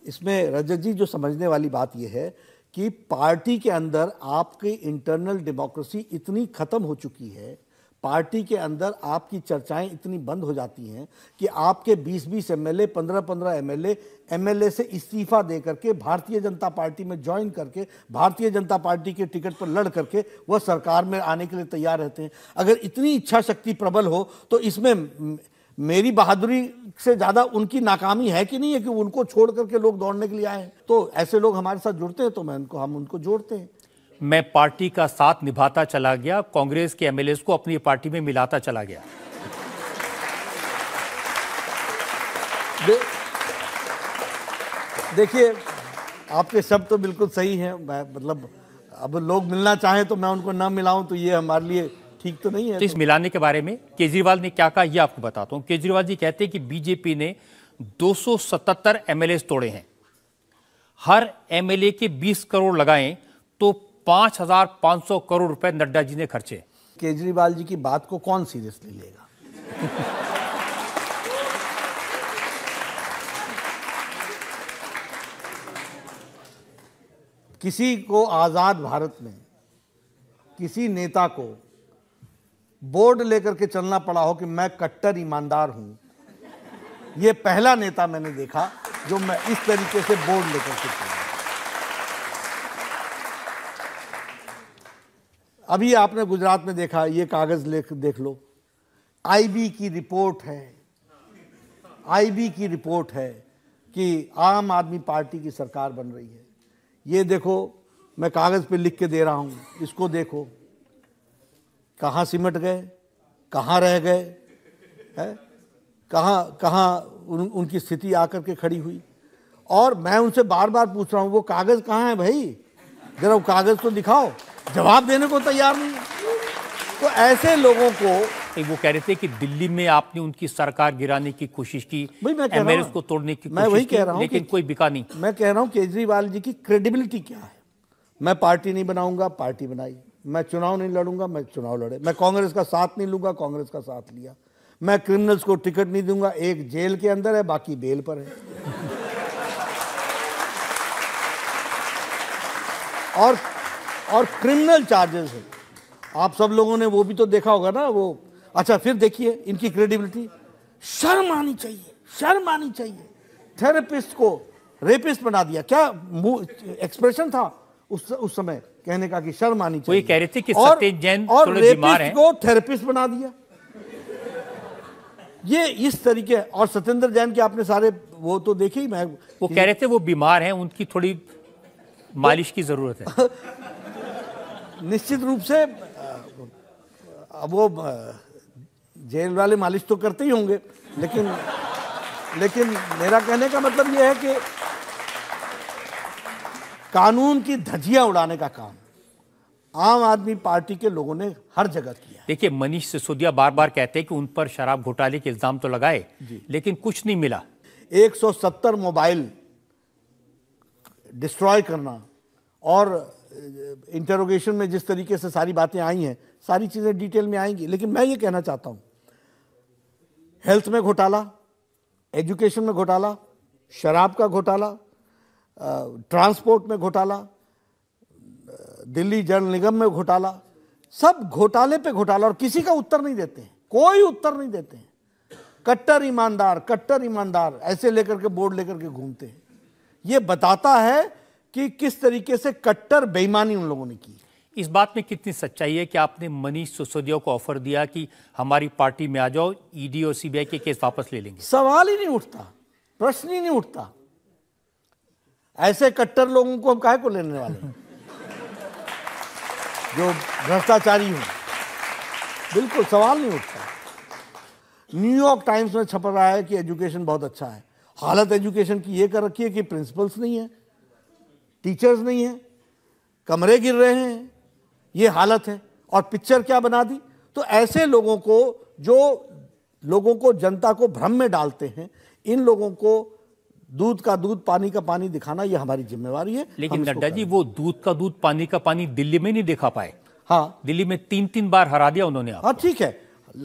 इसमें रजत जी जो समझने वाली बात यह है कि पार्टी के अंदर आपकी इंटरनल डेमोक्रेसी इतनी खत्म हो चुकी है पार्टी के अंदर आपकी चर्चाएं इतनी बंद हो जाती हैं कि आपके 20-20 एमएलए 15-15 एमएलए एमएलए से इस्तीफा दे करके भारतीय जनता पार्टी में ज्वाइन करके भारतीय जनता पार्टी के टिकट पर लड़ करके वह सरकार में आने के लिए तैयार रहते हैं अगर इतनी इच्छा शक्ति प्रबल हो तो इसमें मेरी बहादुरी से ज़्यादा उनकी नाकामी है कि नहीं है कि उनको छोड़ करके लोग दौड़ने के लिए आए तो ऐसे लोग हमारे साथ जुड़ते हैं तो मैं उनको हम उनको जोड़ते हैं मैं पार्टी का साथ निभाता चला गया कांग्रेस के एमएलए को अपनी पार्टी में मिलाता चला गया दे, देखिए आपके शब्द तो बिल्कुल सही हैं मतलब अब लोग मिलना चाहें तो मैं उनको ना मिलाऊं तो ये हमारे लिए ठीक तो नहीं है तो इस मिलाने के बारे में केजरीवाल ने क्या कहा ये आपको बताता हूँ केजरीवाल जी कहते हैं कि बीजेपी ने 277 एमएलए तोड़े हैं हर एमएलए के 20 करोड़ लगाएं तो पाँच हजार पाँच सौ करोड़ रुपए नड्डा जी ने खर्चे केजरीवाल जी की बात को कौन सीरियसली लेगा किसी को आज़ाद भारत में किसी नेता को बोर्ड लेकर के चलना पड़ा हो कि मैं कट्टर ईमानदार हूं यह पहला नेता मैंने देखा जो मैं इस तरीके से बोर्ड लेकर के चला अभी आपने गुजरात में देखा ये कागज़ ले देख लो आईबी की रिपोर्ट है आईबी की रिपोर्ट है कि आम आदमी पार्टी की सरकार बन रही है ये देखो मैं कागज़ पे लिख के दे रहा हूँ इसको देखो कहाँ सिमट गए कहाँ रह गए है कहाँ कहाँ उन, उनकी स्थिति आकर के खड़ी हुई और मैं उनसे बार बार पूछ रहा हूँ वो कागज़ कहाँ है भाई ज़रा वो कागज़ तो दिखाओ जवाब देने को तैयार नहीं तो ऐसे लोगों को वो कह रहे थे कि दिल्ली में आपने उनकी सरकार गिराने की कोशिश की एमएलए को तोड़ने की मैं वही कह रहा हूँ लेकिन कोई बिका नहीं मैं कह रहा हूँ केजरीवाल जी की क्रेडिबिलिटी क्या है मैं पार्टी नहीं बनाऊंगा पार्टी बनाई मैं चुनाव नहीं लड़ूंगा मैं चुनाव लड़े मैं कांग्रेस का साथ नहीं लूंगा कांग्रेस का साथ लिया मैं क्रिमिनल्स को टिकट नहीं दूंगा एक जेल के अंदर है बाकी बेल पर है और और क्रिमिनल चार्जेस है आप सब लोगों ने वो भी तो देखा होगा ना वो अच्छा फिर देखिए इनकी क्रेडिबिलिटी शर्म आनी चाहिए शर्म आनी चाहिए थेरेपिस्ट को रेपिस्ट बना दिया क्या एक्सप्रेशन था उस उस समय कहने का कि शर्म आनी चाहिए कह रहे थे कि और, जैन और रेपिस्ट को थेरेपिस्ट बना दिया ये इस तरीके और सत्येंद्र जैन के आपने सारे वो तो देखे ही मैं वो कह रहे थे वो बीमार हैं उनकी थोड़ी मालिश की जरूरत है [LAUGHS] निश्चित रूप से अब वो जेल वाले मालिश तो करते ही होंगे लेकिन लेकिन मेरा कहने का मतलब यह है कि कानून की धजिया उड़ाने का काम आम आदमी पार्टी के लोगों ने हर जगह किया देखिए मनीष सिसोदिया बार बार कहते हैं कि उन पर शराब घोटाले के इल्जाम तो लगाए लेकिन कुछ नहीं मिला 170 मोबाइल डिस्ट्रॉय करना और इंटरोगेशन में जिस तरीके से सारी बातें आई हैं सारी चीज़ें डिटेल में आएंगी लेकिन मैं ये कहना चाहता हूँ हेल्थ में घोटाला एजुकेशन में घोटाला शराब का घोटाला ट्रांसपोर्ट में घोटाला दिल्ली जल निगम में घोटाला सब घोटाले पे घोटाला और किसी का उत्तर नहीं देते हैं कोई उत्तर नहीं देते हैं कट्टर ईमानदार कट्टर ईमानदार ऐसे लेकर के बोर्ड लेकर के घूमते हैं ये बताता है कि किस तरीके से कट्टर बेईमानी उन लोगों ने की इस बात में कितनी सच्चाई है कि आपने मनीष सिसोदिया को ऑफर दिया कि हमारी पार्टी में आ जाओ ईडी e और सीबीआई के केस वापस ले लेंगे सवाल ही नहीं उठता प्रश्न ही नहीं उठता ऐसे कट्टर लोगों को हम काहे को लेने वाले जो भ्रष्टाचारी हूं बिल्कुल सवाल नहीं उठता न्यूयॉर्क टाइम्स में छप रहा है कि एजुकेशन बहुत अच्छा है हालत एजुकेशन की ये कर रखी है कि प्रिंसिपल्स नहीं है टीचर्स नहीं हैं कमरे गिर रहे हैं ये हालत है और पिक्चर क्या बना दी तो ऐसे लोगों को जो लोगों को जनता को भ्रम में डालते हैं इन लोगों को दूध का दूध पानी का पानी दिखाना ये हमारी जिम्मेवारी है लेकिन नड्डा जी वो दूध का दूध पानी का पानी दिल्ली में नहीं दिखा पाए हाँ दिल्ली में तीन तीन बार हरा दिया उन्होंने हाँ ठीक है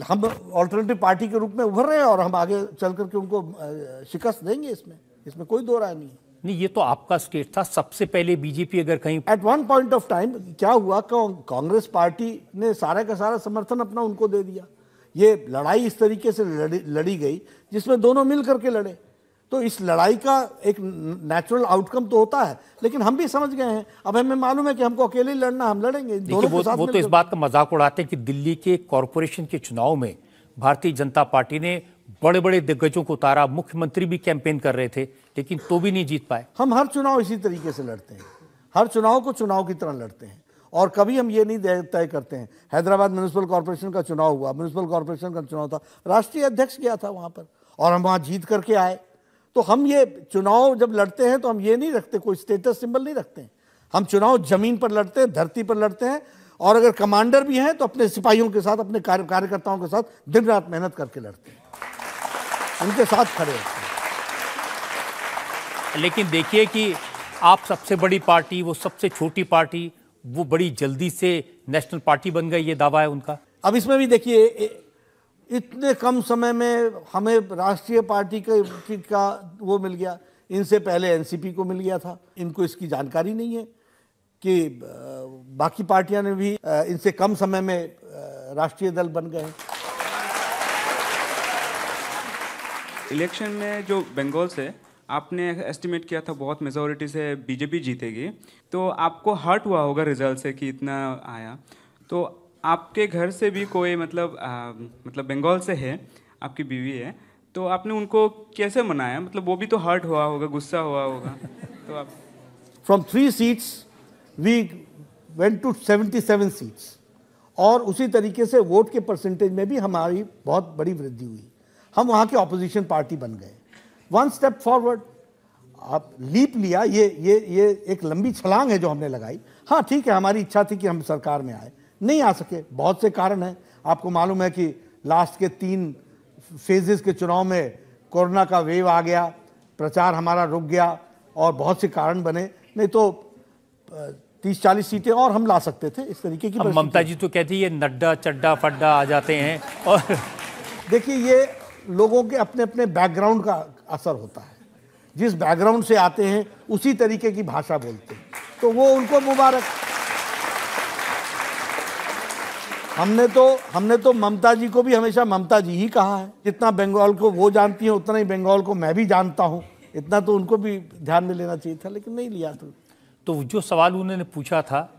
हम ऑल्टरनेटिव पार्टी के रूप में उभर रहे हैं और हम आगे चल करके उनको शिकस्त देंगे इसमें इसमें कोई दो राय नहीं है नहीं ये तो आपका स्टेट था सबसे पहले बीजेपी अगर कहीं at one point of time क्या हुआ कांग्रेस पार्टी ने सारा का सारा समर्थन अपना उनको दे दिया ये लड़ाई इस तरीके से लड़ी, लड़ी गई जिसमें दोनों मिल करके लड़े तो इस लड़ाई का एक नेचुरल आउटकम तो होता है लेकिन हम भी समझ गए हैं अब हमें मालूम है कि हमको अकेले लड़ना हम लड़ेंगे दोनों वो, वो तो इस बात का मजाक उड़ाते हैं कि दिल्ली के कॉरपोरेशन के चुनाव में भारतीय जनता पार्टी ने बड़े बड़े दिग्गजों को उतारा मुख्यमंत्री भी कैंपेन कर रहे थे लेकिन तो भी नहीं जीत पाए हम हर चुनाव इसी तरीके से लड़ते हैं हर चुनाव को चुनाव की तरह लड़ते हैं और कभी हम ये नहीं तय करते हैं हैदराबाद म्यूनसिपल कॉरपोरेशन का चुनाव हुआ म्यूनसिपल कॉरपोरेशन का चुनाव था राष्ट्रीय अध्यक्ष गया था वहाँ पर और हम वहाँ जीत करके आए तो हम ये चुनाव जब लड़ते हैं तो हम ये नहीं रखते कोई स्टेटस सिंबल नहीं रखते हैं हम चुनाव जमीन पर लड़ते हैं धरती पर लड़ते हैं और अगर कमांडर भी हैं तो अपने सिपाहियों के साथ अपने कार्यकर्ताओं के साथ दिन रात मेहनत करके लड़ते हैं उनके साथ खड़े होते लेकिन देखिए कि आप सबसे बड़ी पार्टी वो सबसे छोटी पार्टी वो बड़ी जल्दी से नेशनल पार्टी बन गई ये दावा है उनका अब इसमें भी देखिए इतने कम समय में हमें राष्ट्रीय पार्टी के का वो मिल गया इनसे पहले एनसीपी को मिल गया था इनको इसकी जानकारी नहीं है कि बाकी पार्टियां ने भी इनसे कम समय में राष्ट्रीय दल बन गए इलेक्शन में जो बंगाल से आपने एस्टिमेट किया था बहुत मेजोरिटी से बीजेपी जीतेगी तो आपको हर्ट हुआ होगा रिजल्ट से कि इतना आया तो आपके घर से भी कोई मतलब आ, मतलब बंगाल से है आपकी बीवी है तो आपने उनको कैसे मनाया मतलब वो भी तो हर्ट हुआ होगा गुस्सा हुआ होगा तो आप from three seats we went to seventy seven seats और उसी तरीके से वोट के परसेंटेज में भी हमारी बहुत बड़ी वृद्धि हुई हम वहाँ के ऑपोजिशन पार्टी बन गए वन स्टेप फॉरवर्ड आप लीप लिया ये ये ये एक लंबी छलांग है जो हमने लगाई हाँ ठीक है हमारी इच्छा थी कि हम सरकार में आए नहीं आ सके बहुत से कारण हैं आपको मालूम है कि लास्ट के तीन फेजेस के चुनाव में कोरोना का वेव आ गया प्रचार हमारा रुक गया और बहुत से कारण बने नहीं तो तीस चालीस सीटें और हम ला सकते थे इस तरीके की ममता जी तो कहती है नड्डा चड्डा फड्डा आ जाते हैं और देखिए ये लोगों के अपने अपने बैकग्राउंड का असर होता है जिस बैकग्राउंड से आते हैं उसी तरीके की भाषा बोलते हैं तो वो उनको मुबारक हमने तो हमने तो ममता जी को भी हमेशा ममता जी ही कहा है जितना बंगाल को वो जानती हैं उतना ही बंगाल को मैं भी जानता हूँ इतना तो उनको भी ध्यान में लेना चाहिए था लेकिन नहीं लिया तो तो जो सवाल उन्होंने पूछा था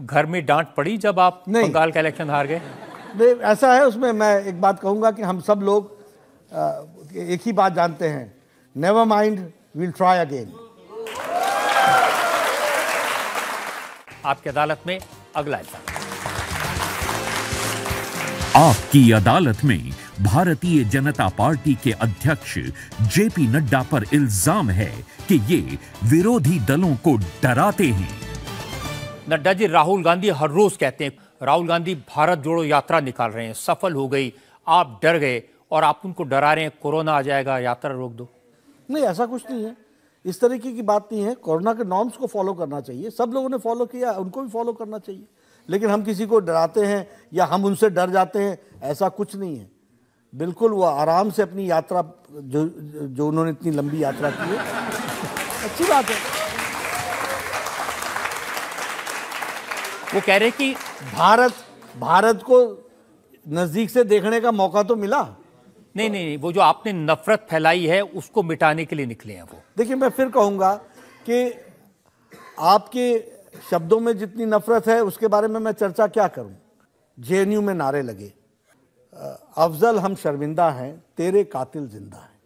घर में डांट पड़ी जब आप बंगाल का इलेक्शन हार गए ऐसा है उसमें मैं एक बात कहूँगा कि हम सब लोग एक ही बात जानते हैं never mind will try again Aapki Adalat में अगला इल्जाम आपकी अदालत में भारतीय जनता पार्टी के अध्यक्ष जेपी नड्डा पर इल्जाम है कि ये विरोधी दलों को डराते हैं नड्डा जी राहुल गांधी हर रोज कहते हैं राहुल गांधी भारत जोड़ो यात्रा निकाल रहे हैं सफल हो गई आप डर गए और आप उनको डरा रहे हैं कोरोना आ जाएगा यात्रा रोक दो नहीं ऐसा कुछ नहीं है इस तरीके की बात नहीं है कोरोना के नॉर्म्स को फॉलो करना चाहिए सब लोगों ने फॉलो किया उनको भी फॉलो करना चाहिए लेकिन हम किसी को डराते हैं या हम उनसे डर जाते हैं ऐसा कुछ नहीं है बिल्कुल वो आराम से अपनी यात्रा जो जो उन्होंने इतनी लंबी यात्रा की है अच्छी बात है वो कह रहे कि भारत भारत को नज़दीक से देखने का मौका तो मिला नहीं नहीं वो जो आपने नफरत फैलाई है उसको मिटाने के लिए निकले हैं वो देखिए मैं फिर कहूँगा कि आपके शब्दों में जितनी नफरत है उसके बारे में मैं चर्चा क्या करूं जे में नारे लगे अफजल हम शर्मिंदा हैं तेरे कातिल जिंदा हैं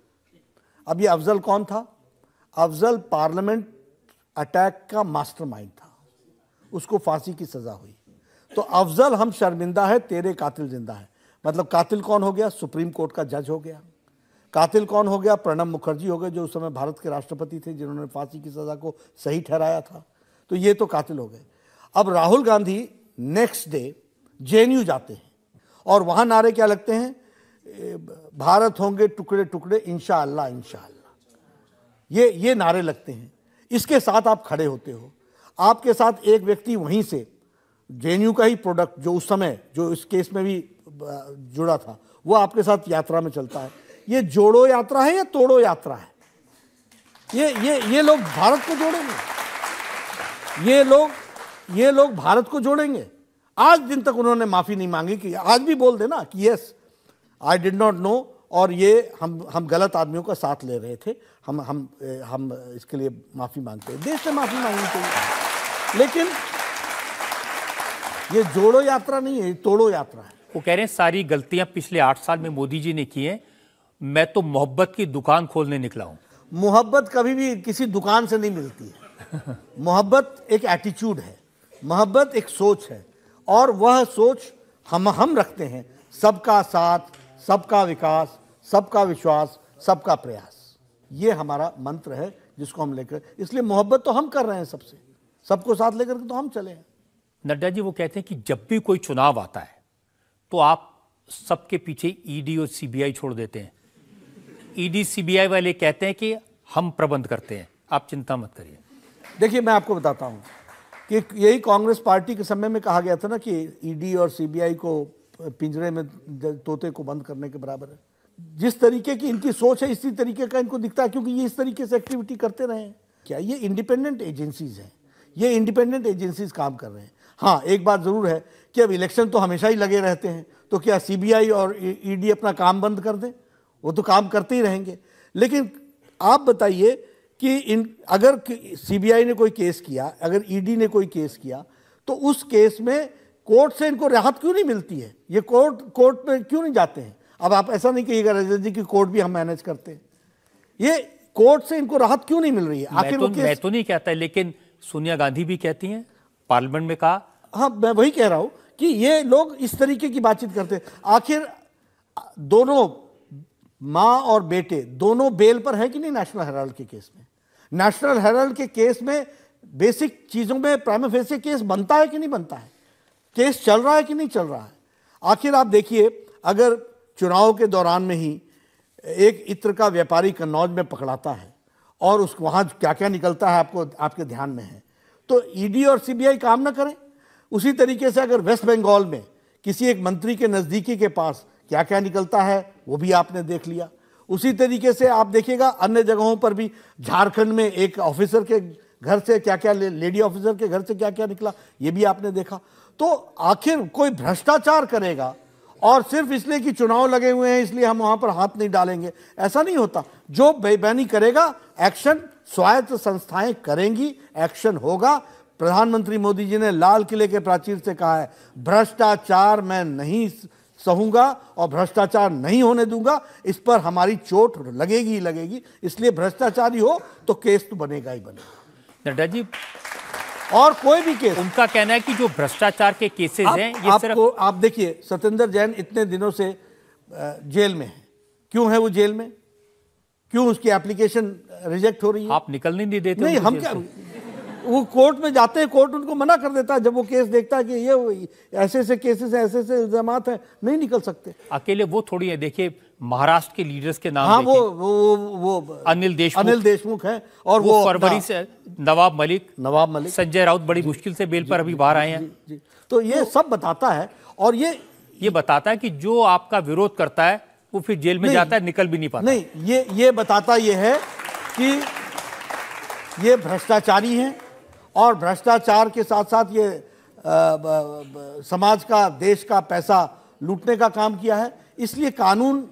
अब ये अफजल कौन था अफजल पार्लियामेंट अटैक का मास्टरमाइंड था उसको फांसी की सज़ा हुई तो अफजल हम शर्मिंदा है तेरे कातिल जिंदा है मतलब कातिल कौन हो गया सुप्रीम कोर्ट का जज हो गया कातिल कौन हो गया प्रणब मुखर्जी हो गए जो उस समय भारत के राष्ट्रपति थे जिन्होंने फांसी की सज़ा को सही ठहराया था तो ये तो कातिल हो गए अब राहुल गांधी नेक्स्ट डे जे जाते हैं और वहाँ नारे क्या लगते हैं भारत होंगे टुकड़े टुकड़े इनशा अल्लाह इनशा अल्लाह ये ये नारे लगते हैं इसके साथ आप खड़े होते हो आपके साथ एक व्यक्ति वहीं से जे का ही प्रोडक्ट जो उस समय जो इस केस में भी जुड़ा था वो आपके साथ यात्रा में चलता है ये जोड़ो यात्रा है या तोड़ो यात्रा है ये ये ये लोग भारत को जोड़ेंगे ये लोग ये लोग भारत को जोड़ेंगे आज दिन तक उन्होंने माफ़ी नहीं मांगी कि आज भी बोल देना कि yes I did not know और ये हम हम गलत आदमियों का साथ ले रहे थे हम हम हम इसके लिए माफ़ी मांगते हैं देश से माफ़ी मांगनी चाहिए लेकिन ये जोड़ो यात्रा नहीं है तोड़ो यात्रा है वो कह रहे हैं सारी गलतियां पिछले आठ साल में मोदी जी ने की हैं मैं तो मोहब्बत की दुकान खोलने निकला हूँ मोहब्बत कभी भी किसी दुकान से नहीं मिलती है [LAUGHS] मोहब्बत एक एटीट्यूड है मोहब्बत एक सोच है और वह सोच हम हम रखते हैं सबका साथ सबका विकास सबका विश्वास सबका प्रयास ये हमारा मंत्र है जिसको हम लेकर इसलिए मोहब्बत तो हम कर रहे हैं सबसे सबको साथ लेकर के तो हम चले हैं नड्डा जी वो कहते हैं कि जब भी कोई चुनाव आता है तो आप सबके पीछे ईडी e और सीबीआई छोड़ देते हैं ईडी e सीबीआई वाले कहते हैं कि हम प्रबंध करते हैं आप चिंता मत करिए देखिए मैं आपको बताता हूँ कि यही कांग्रेस पार्टी के समय में कहा गया था ना कि ईडी e और सीबीआई को पिंजरे में तोते को बंद करने के बराबर है जिस तरीके की इनकी सोच है इसी तरीके का इनको दिखता है क्योंकि ये इस तरीके से एक्टिविटी करते रहे क्या ये इंडिपेंडेंट एजेंसीज हैं ये इंडिपेंडेंट एजेंसीज काम कर रहे हैं हाँ एक बात ज़रूर है कि अब इलेक्शन तो हमेशा ही लगे रहते हैं तो क्या सीबीआई और ईडी e, e अपना काम बंद कर दें वो तो काम करते ही रहेंगे लेकिन आप बताइए कि इन अगर सीबीआई ने कोई केस किया अगर ईडी e ने कोई केस किया तो उस केस में कोर्ट से इनको राहत क्यों नहीं मिलती है ये कोर्ट कोर्ट में क्यों नहीं जाते हैं अब आप ऐसा नहीं कहिएगा रजत जी की कोर्ट भी हम मैनेज करते हैं ये कोर्ट से इनको राहत क्यों नहीं मिल रही है आखिर मैं, तो, मैं तो नहीं कहता लेकिन सोनिया गांधी भी कहती हैं पार्लियामेंट में कहा हाँ मैं वही कह रहा हूँ कि ये लोग इस तरीके की बातचीत करते आखिर दोनों माँ और बेटे दोनों बेल पर है कि नहीं नेशनल हेराल्ड के केस में नेशनल हेराल्ड के केस में बेसिक चीज़ों में प्राइम से केस बनता है कि नहीं बनता है केस चल रहा है कि नहीं चल रहा है आखिर आप देखिए अगर चुनाव के दौरान में ही एक इत्र का व्यापारी कन्नौज में पकड़ाता है और उस वहाँ क्या क्या निकलता है आपको आपके ध्यान में है तो ईडी e और सीबीआई काम ना करें उसी तरीके से अगर वेस्ट बंगाल में किसी एक मंत्री के नज़दीकी के पास क्या क्या निकलता है वो भी आपने देख लिया उसी तरीके से आप देखिएगा अन्य जगहों पर भी झारखंड में एक ऑफिसर के घर से क्या क्या लेडी ऑफिसर के घर से क्या क्या निकला ये भी आपने देखा तो आखिर कोई भ्रष्टाचार करेगा और सिर्फ इसलिए कि चुनाव लगे हुए हैं इसलिए हम वहां पर हाथ नहीं डालेंगे ऐसा नहीं होता जो बेबैनी करेगा एक्शन स्वायत्त संस्थाएं करेंगी एक्शन होगा प्रधानमंत्री मोदी जी ने लाल किले के प्राचीर से कहा है भ्रष्टाचार मैं नहीं सहूंगा और भ्रष्टाचार नहीं होने दूंगा इस पर हमारी चोट लगेगी ही लगेगी इसलिए भ्रष्टाचारी हो तो केस तो बनेगा ही बनेगा नड्डा जी और कोई भी केस उनका कहना है कि जो भ्रष्टाचार के केसेस आप, हैं ये आप, सिर्फ... आप देखिए सत्येंद्र जैन इतने दिनों से जेल में है क्यों है वो जेल में क्यों उसकी एप्लीकेशन रिजेक्ट हो रही है आप निकलने नहीं देते नहीं हम क्या वो कोर्ट में जाते हैं कोर्ट उनको मना कर देता है जब वो केस देखता है कि ये ऐसे ऐसे केसेस हैं ऐसे ऐसे इल्जाम है नहीं निकल सकते अकेले वो थोड़ी है देखिए महाराष्ट्र के लीडर्स के नाम हाँ वो वो वो अनिल देशमुख अनिल देशमुख है और वो, वो फरवरी से नवाब मलिक नवाब मलिक संजय राउत बड़ी मुश्किल से बेल पर अभी बाहर आए हैं तो ये तो सब बताता है और ये ये बताता है कि जो आपका विरोध करता है वो फिर जेल में जाता है निकल भी नहीं पाता नहीं ये ये बताता ये है कि ये भ्रष्टाचारी हैं और भ्रष्टाचार के साथ साथ ये आ, ब, ब, समाज का देश का पैसा लूटने का काम किया है इसलिए कानून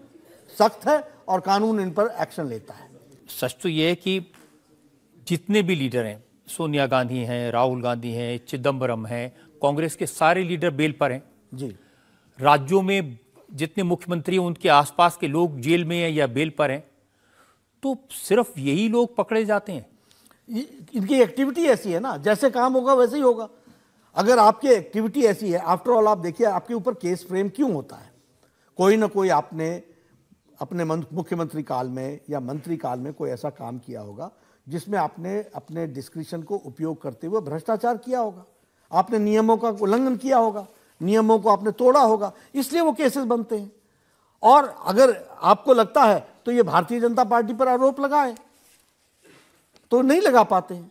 सख्त है और कानून इन पर एक्शन लेता है सच तो ये है कि जितने भी लीडर हैं सोनिया गांधी हैं राहुल गांधी हैं चिदम्बरम हैं कांग्रेस के सारे लीडर बेल पर हैं जी राज्यों में जितने मुख्यमंत्री हैं उनके आसपास के लोग जेल में हैं या बेल पर हैं तो सिर्फ यही लोग पकड़े जाते हैं इनकी एक्टिविटी ऐसी है ना जैसे काम होगा वैसे ही होगा अगर आपकी एक्टिविटी ऐसी है आफ्टर ऑल आप देखिए आपके ऊपर केस फ्रेम क्यों होता है कोई ना कोई आपने अपने मुख्यमंत्री काल में या मंत्री काल में कोई ऐसा काम किया होगा जिसमें आपने अपने डिस्क्रिप्शन को उपयोग करते हुए भ्रष्टाचार किया होगा आपने नियमों का उल्लंघन किया होगा नियमों को आपने तोड़ा होगा इसलिए वो केसेस बनते हैं और अगर आपको लगता है तो ये भारतीय जनता पार्टी पर आरोप लगाए तो नहीं लगा पाते हैं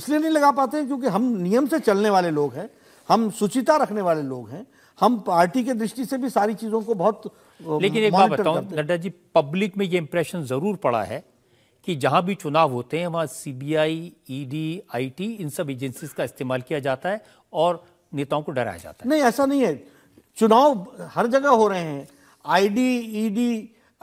इसलिए नहीं लगा पाते हैं क्योंकि हम नियम से चलने वाले लोग हैं हम सुचिता रखने वाले लोग हैं हम पार्टी के दृष्टि से भी सारी चीज़ों को बहुत लेकिन एक बात बताऊं नड्डा जी पब्लिक में ये इंप्रेशन ज़रूर पड़ा है कि जहां भी चुनाव होते हैं वहां सीबीआई, ईडी, आईटी इन सब एजेंसीज का इस्तेमाल किया जाता है और नेताओं को डराया जाता है नहीं ऐसा नहीं है चुनाव हर जगह हो रहे हैं आईडी, ईडी,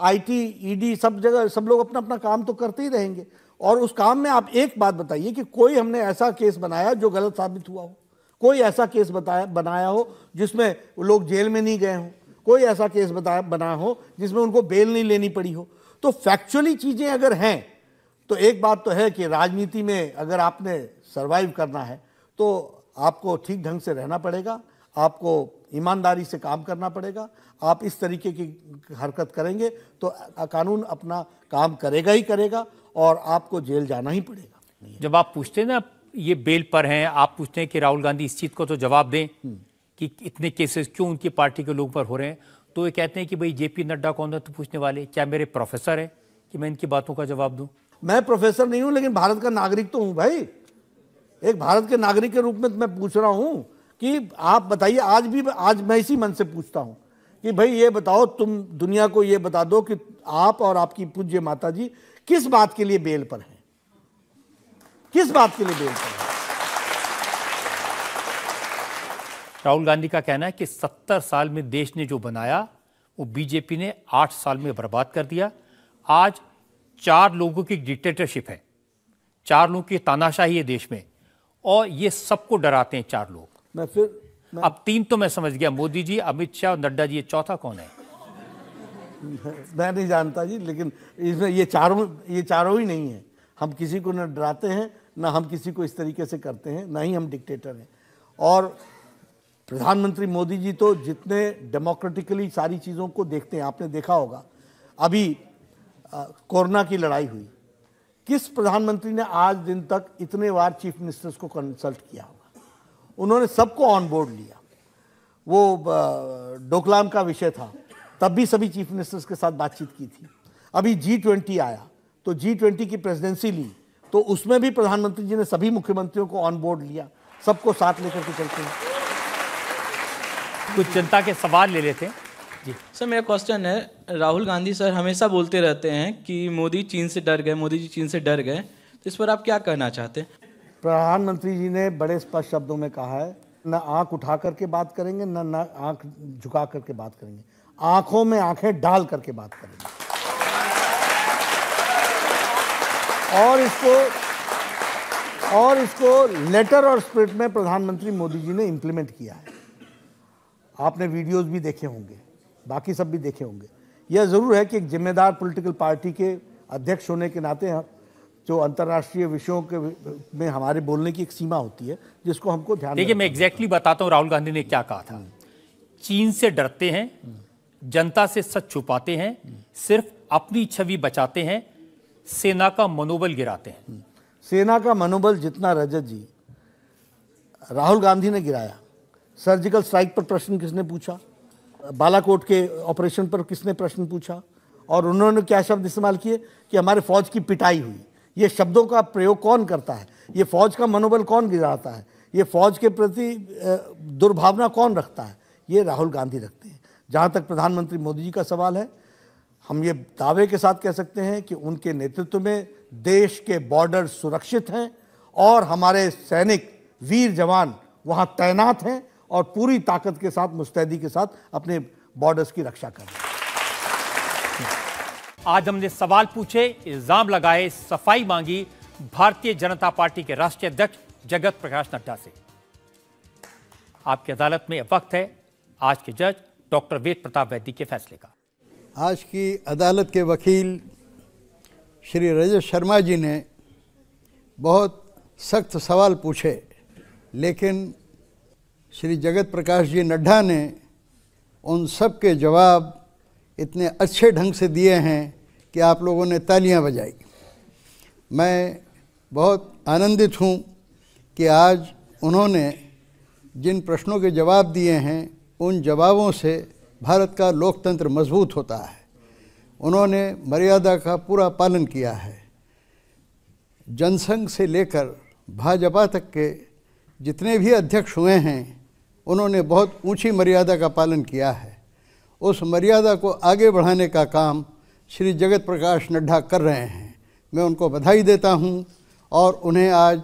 आईटी, ईडी सब जगह सब लोग अपना अपना काम तो करते ही रहेंगे और उस काम में आप एक बात बताइए कि कोई हमने ऐसा केस बनाया जो गलत साबित हुआ हो कोई ऐसा केस बताया बनाया हो जिसमें लोग जेल में नहीं गए हों कोई ऐसा केस बताया बनाया हो जिसमें उनको बेल नहीं लेनी पड़ी हो तो फैक्चुअली चीज़ें अगर हैं तो एक बात तो है कि राजनीति में अगर आपने सर्वाइव करना है तो आपको ठीक ढंग से रहना पड़ेगा आपको ईमानदारी से काम करना पड़ेगा आप इस तरीके की हरकत करेंगे तो कानून अपना काम करेगा ही करेगा और आपको जेल जाना ही पड़ेगा जब आप पूछते हैं ना ये बेल पर हैं आप पूछते हैं कि राहुल गांधी इस चीज़ को तो जवाब दें हम्म। कि इतने केसेस क्यों उनकी पार्टी के लोग पर हो रहे हैं तो ये कहते हैं कि भाई जेपी नड्डा कौन है तो पूछने वाले क्या मेरे प्रोफेसर हैं कि मैं इनकी बातों का जवाब दूं मैं प्रोफेसर नहीं हूं लेकिन भारत का नागरिक तो हूं भाई एक भारत के नागरिक के रूप में तो मैं पूछ रहा हूं कि आप बताइए आज भी आज मैं इसी मन से पूछता हूँ कि भाई ये बताओ तुम दुनिया को ये बता दो कि आप और आपकी पूज्य माता जी किस बात के लिए बेल पर हैं किस बात के लिए बेल पर हैं राहुल गांधी का कहना है कि सत्तर साल में देश ने जो बनाया वो बीजेपी ने आठ साल में बर्बाद कर दिया आज चार लोगों की डिक्टेटरशिप है चार लोगों की तानाशाही है देश में और ये सबको डराते हैं चार लोग मैं फिर मैं... अब तीन तो मैं समझ गया मोदी जी अमित शाह और नड्डा जी ये चौथा कौन है [LAUGHS] मैं नहीं जानता जी लेकिन इसमें ये चारों ये चारों ही नहीं है हम किसी को न डराते हैं ना हम किसी को इस तरीके से करते हैं ना ही हम डिक्टेटर हैं और प्रधानमंत्री मोदी जी तो जितने डेमोक्रेटिकली सारी चीज़ों को देखते हैं आपने देखा होगा अभी कोरोना की लड़ाई हुई किस प्रधानमंत्री ने आज दिन तक इतने बार चीफ मिनिस्टर्स को कंसल्ट किया उन्होंने सबको ऑन बोर्ड लिया वो डोकलाम का विषय था तब भी सभी चीफ मिनिस्टर्स के साथ बातचीत की थी अभी जी ट्वेंटी आया तो जी ट्वेंटी की प्रेसिडेंसी ली तो उसमें भी प्रधानमंत्री जी ने सभी मुख्यमंत्रियों को ऑन बोर्ड लिया सबको साथ लेकर के चलते हैं कुछ जनता के सवाल ले लेते हैं जी सर मेरा क्वेश्चन है राहुल गांधी सर हमेशा बोलते रहते हैं कि मोदी चीन से डर गए मोदी जी चीन से डर गए तो इस पर आप क्या कहना चाहते हैं प्रधानमंत्री जी ने बड़े स्पष्ट शब्दों में कहा है न आंख उठा करके बात करेंगे न न आंख झुका करके बात करेंगे आंखों में आंखें डाल करके बात करेंगे और इसको और इसको लेटर और स्प्रिट में प्रधानमंत्री मोदी जी ने इम्प्लीमेंट किया है आपने वीडियोस भी देखे होंगे बाकी सब भी देखे होंगे यह ज़रूर है कि एक जिम्मेदार पॉलिटिकल पार्टी के अध्यक्ष होने के नाते जो अंतर्राष्ट्रीय विषयों के में हमारे बोलने की एक सीमा होती है जिसको हमको ध्यान देखिए मैं एग्जैक्टली बताता हूँ राहुल गांधी ने क्या कहा था हम्म। चीन से डरते हैं जनता से सच छुपाते हैं सिर्फ अपनी छवि बचाते हैं सेना का मनोबल गिराते हैं हम्म। सेना का मनोबल जितना रजत जी राहुल गांधी ने गिराया सर्जिकल स्ट्राइक पर प्रश्न किसने पूछा बालाकोट के ऑपरेशन पर किसने प्रश्न पूछा और उन्होंने क्या शब्द इस्तेमाल किए कि हमारे फौज की पिटाई हुई ये शब्दों का प्रयोग कौन करता है ये फौज का मनोबल कौन गिराता है ये फौज के प्रति दुर्भावना कौन रखता है ये राहुल गांधी रखते हैं जहाँ तक प्रधानमंत्री मोदी जी का सवाल है हम ये दावे के साथ कह सकते हैं कि उनके नेतृत्व में देश के बॉर्डर सुरक्षित हैं और हमारे सैनिक वीर जवान वहाँ तैनात हैं और पूरी ताकत के साथ मुस्तैदी के साथ अपने बॉर्डर्स की रक्षा कर रहे हैं आज हमने सवाल पूछे इल्जाम लगाए सफाई मांगी भारतीय जनता पार्टी के राष्ट्रीय अध्यक्ष जगत प्रकाश नड्डा से आपकी अदालत में वक्त है आज के जज डॉक्टर वेद प्रताप वैद्य के फैसले का आज की अदालत के वकील श्री रजत शर्मा जी ने बहुत सख्त सवाल पूछे लेकिन श्री जगत प्रकाश जी नड्डा ने उन सब के जवाब इतने अच्छे ढंग से दिए हैं कि आप लोगों ने तालियां बजाई मैं बहुत आनंदित हूँ कि आज उन्होंने जिन प्रश्नों के जवाब दिए हैं उन जवाबों से भारत का लोकतंत्र मजबूत होता है उन्होंने मर्यादा का पूरा पालन किया है जनसंघ से लेकर भाजपा तक के जितने भी अध्यक्ष हुए हैं उन्होंने बहुत ऊंची मर्यादा का पालन किया है उस मर्यादा को आगे बढ़ाने का काम श्री जगत प्रकाश नड्ढा कर रहे हैं मैं उनको बधाई देता हूं और उन्हें आज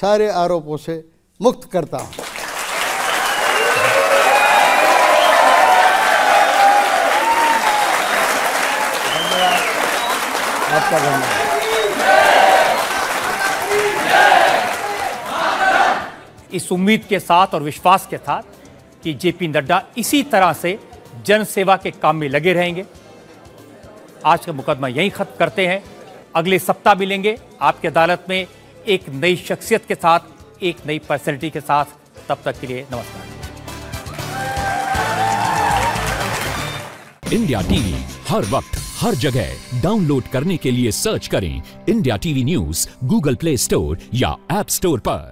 सारे आरोपों से मुक्त करता हूं आपका धन्यवाद इस उम्मीद के साथ और विश्वास के साथ कि जेपी नड्डा इसी तरह से जन सेवा के काम में लगे रहेंगे आज का मुकदमा यहीं ख़त्म करते हैं अगले सप्ताह मिलेंगे आपकी अदालत में एक नई शख्सियत के साथ एक नई पर्सनलिटी के साथ तब तक के लिए नमस्कार इंडिया टीवी हर वक्त हर जगह डाउनलोड करने के लिए सर्च करें India TV news Google Play Store या एप स्टोर पर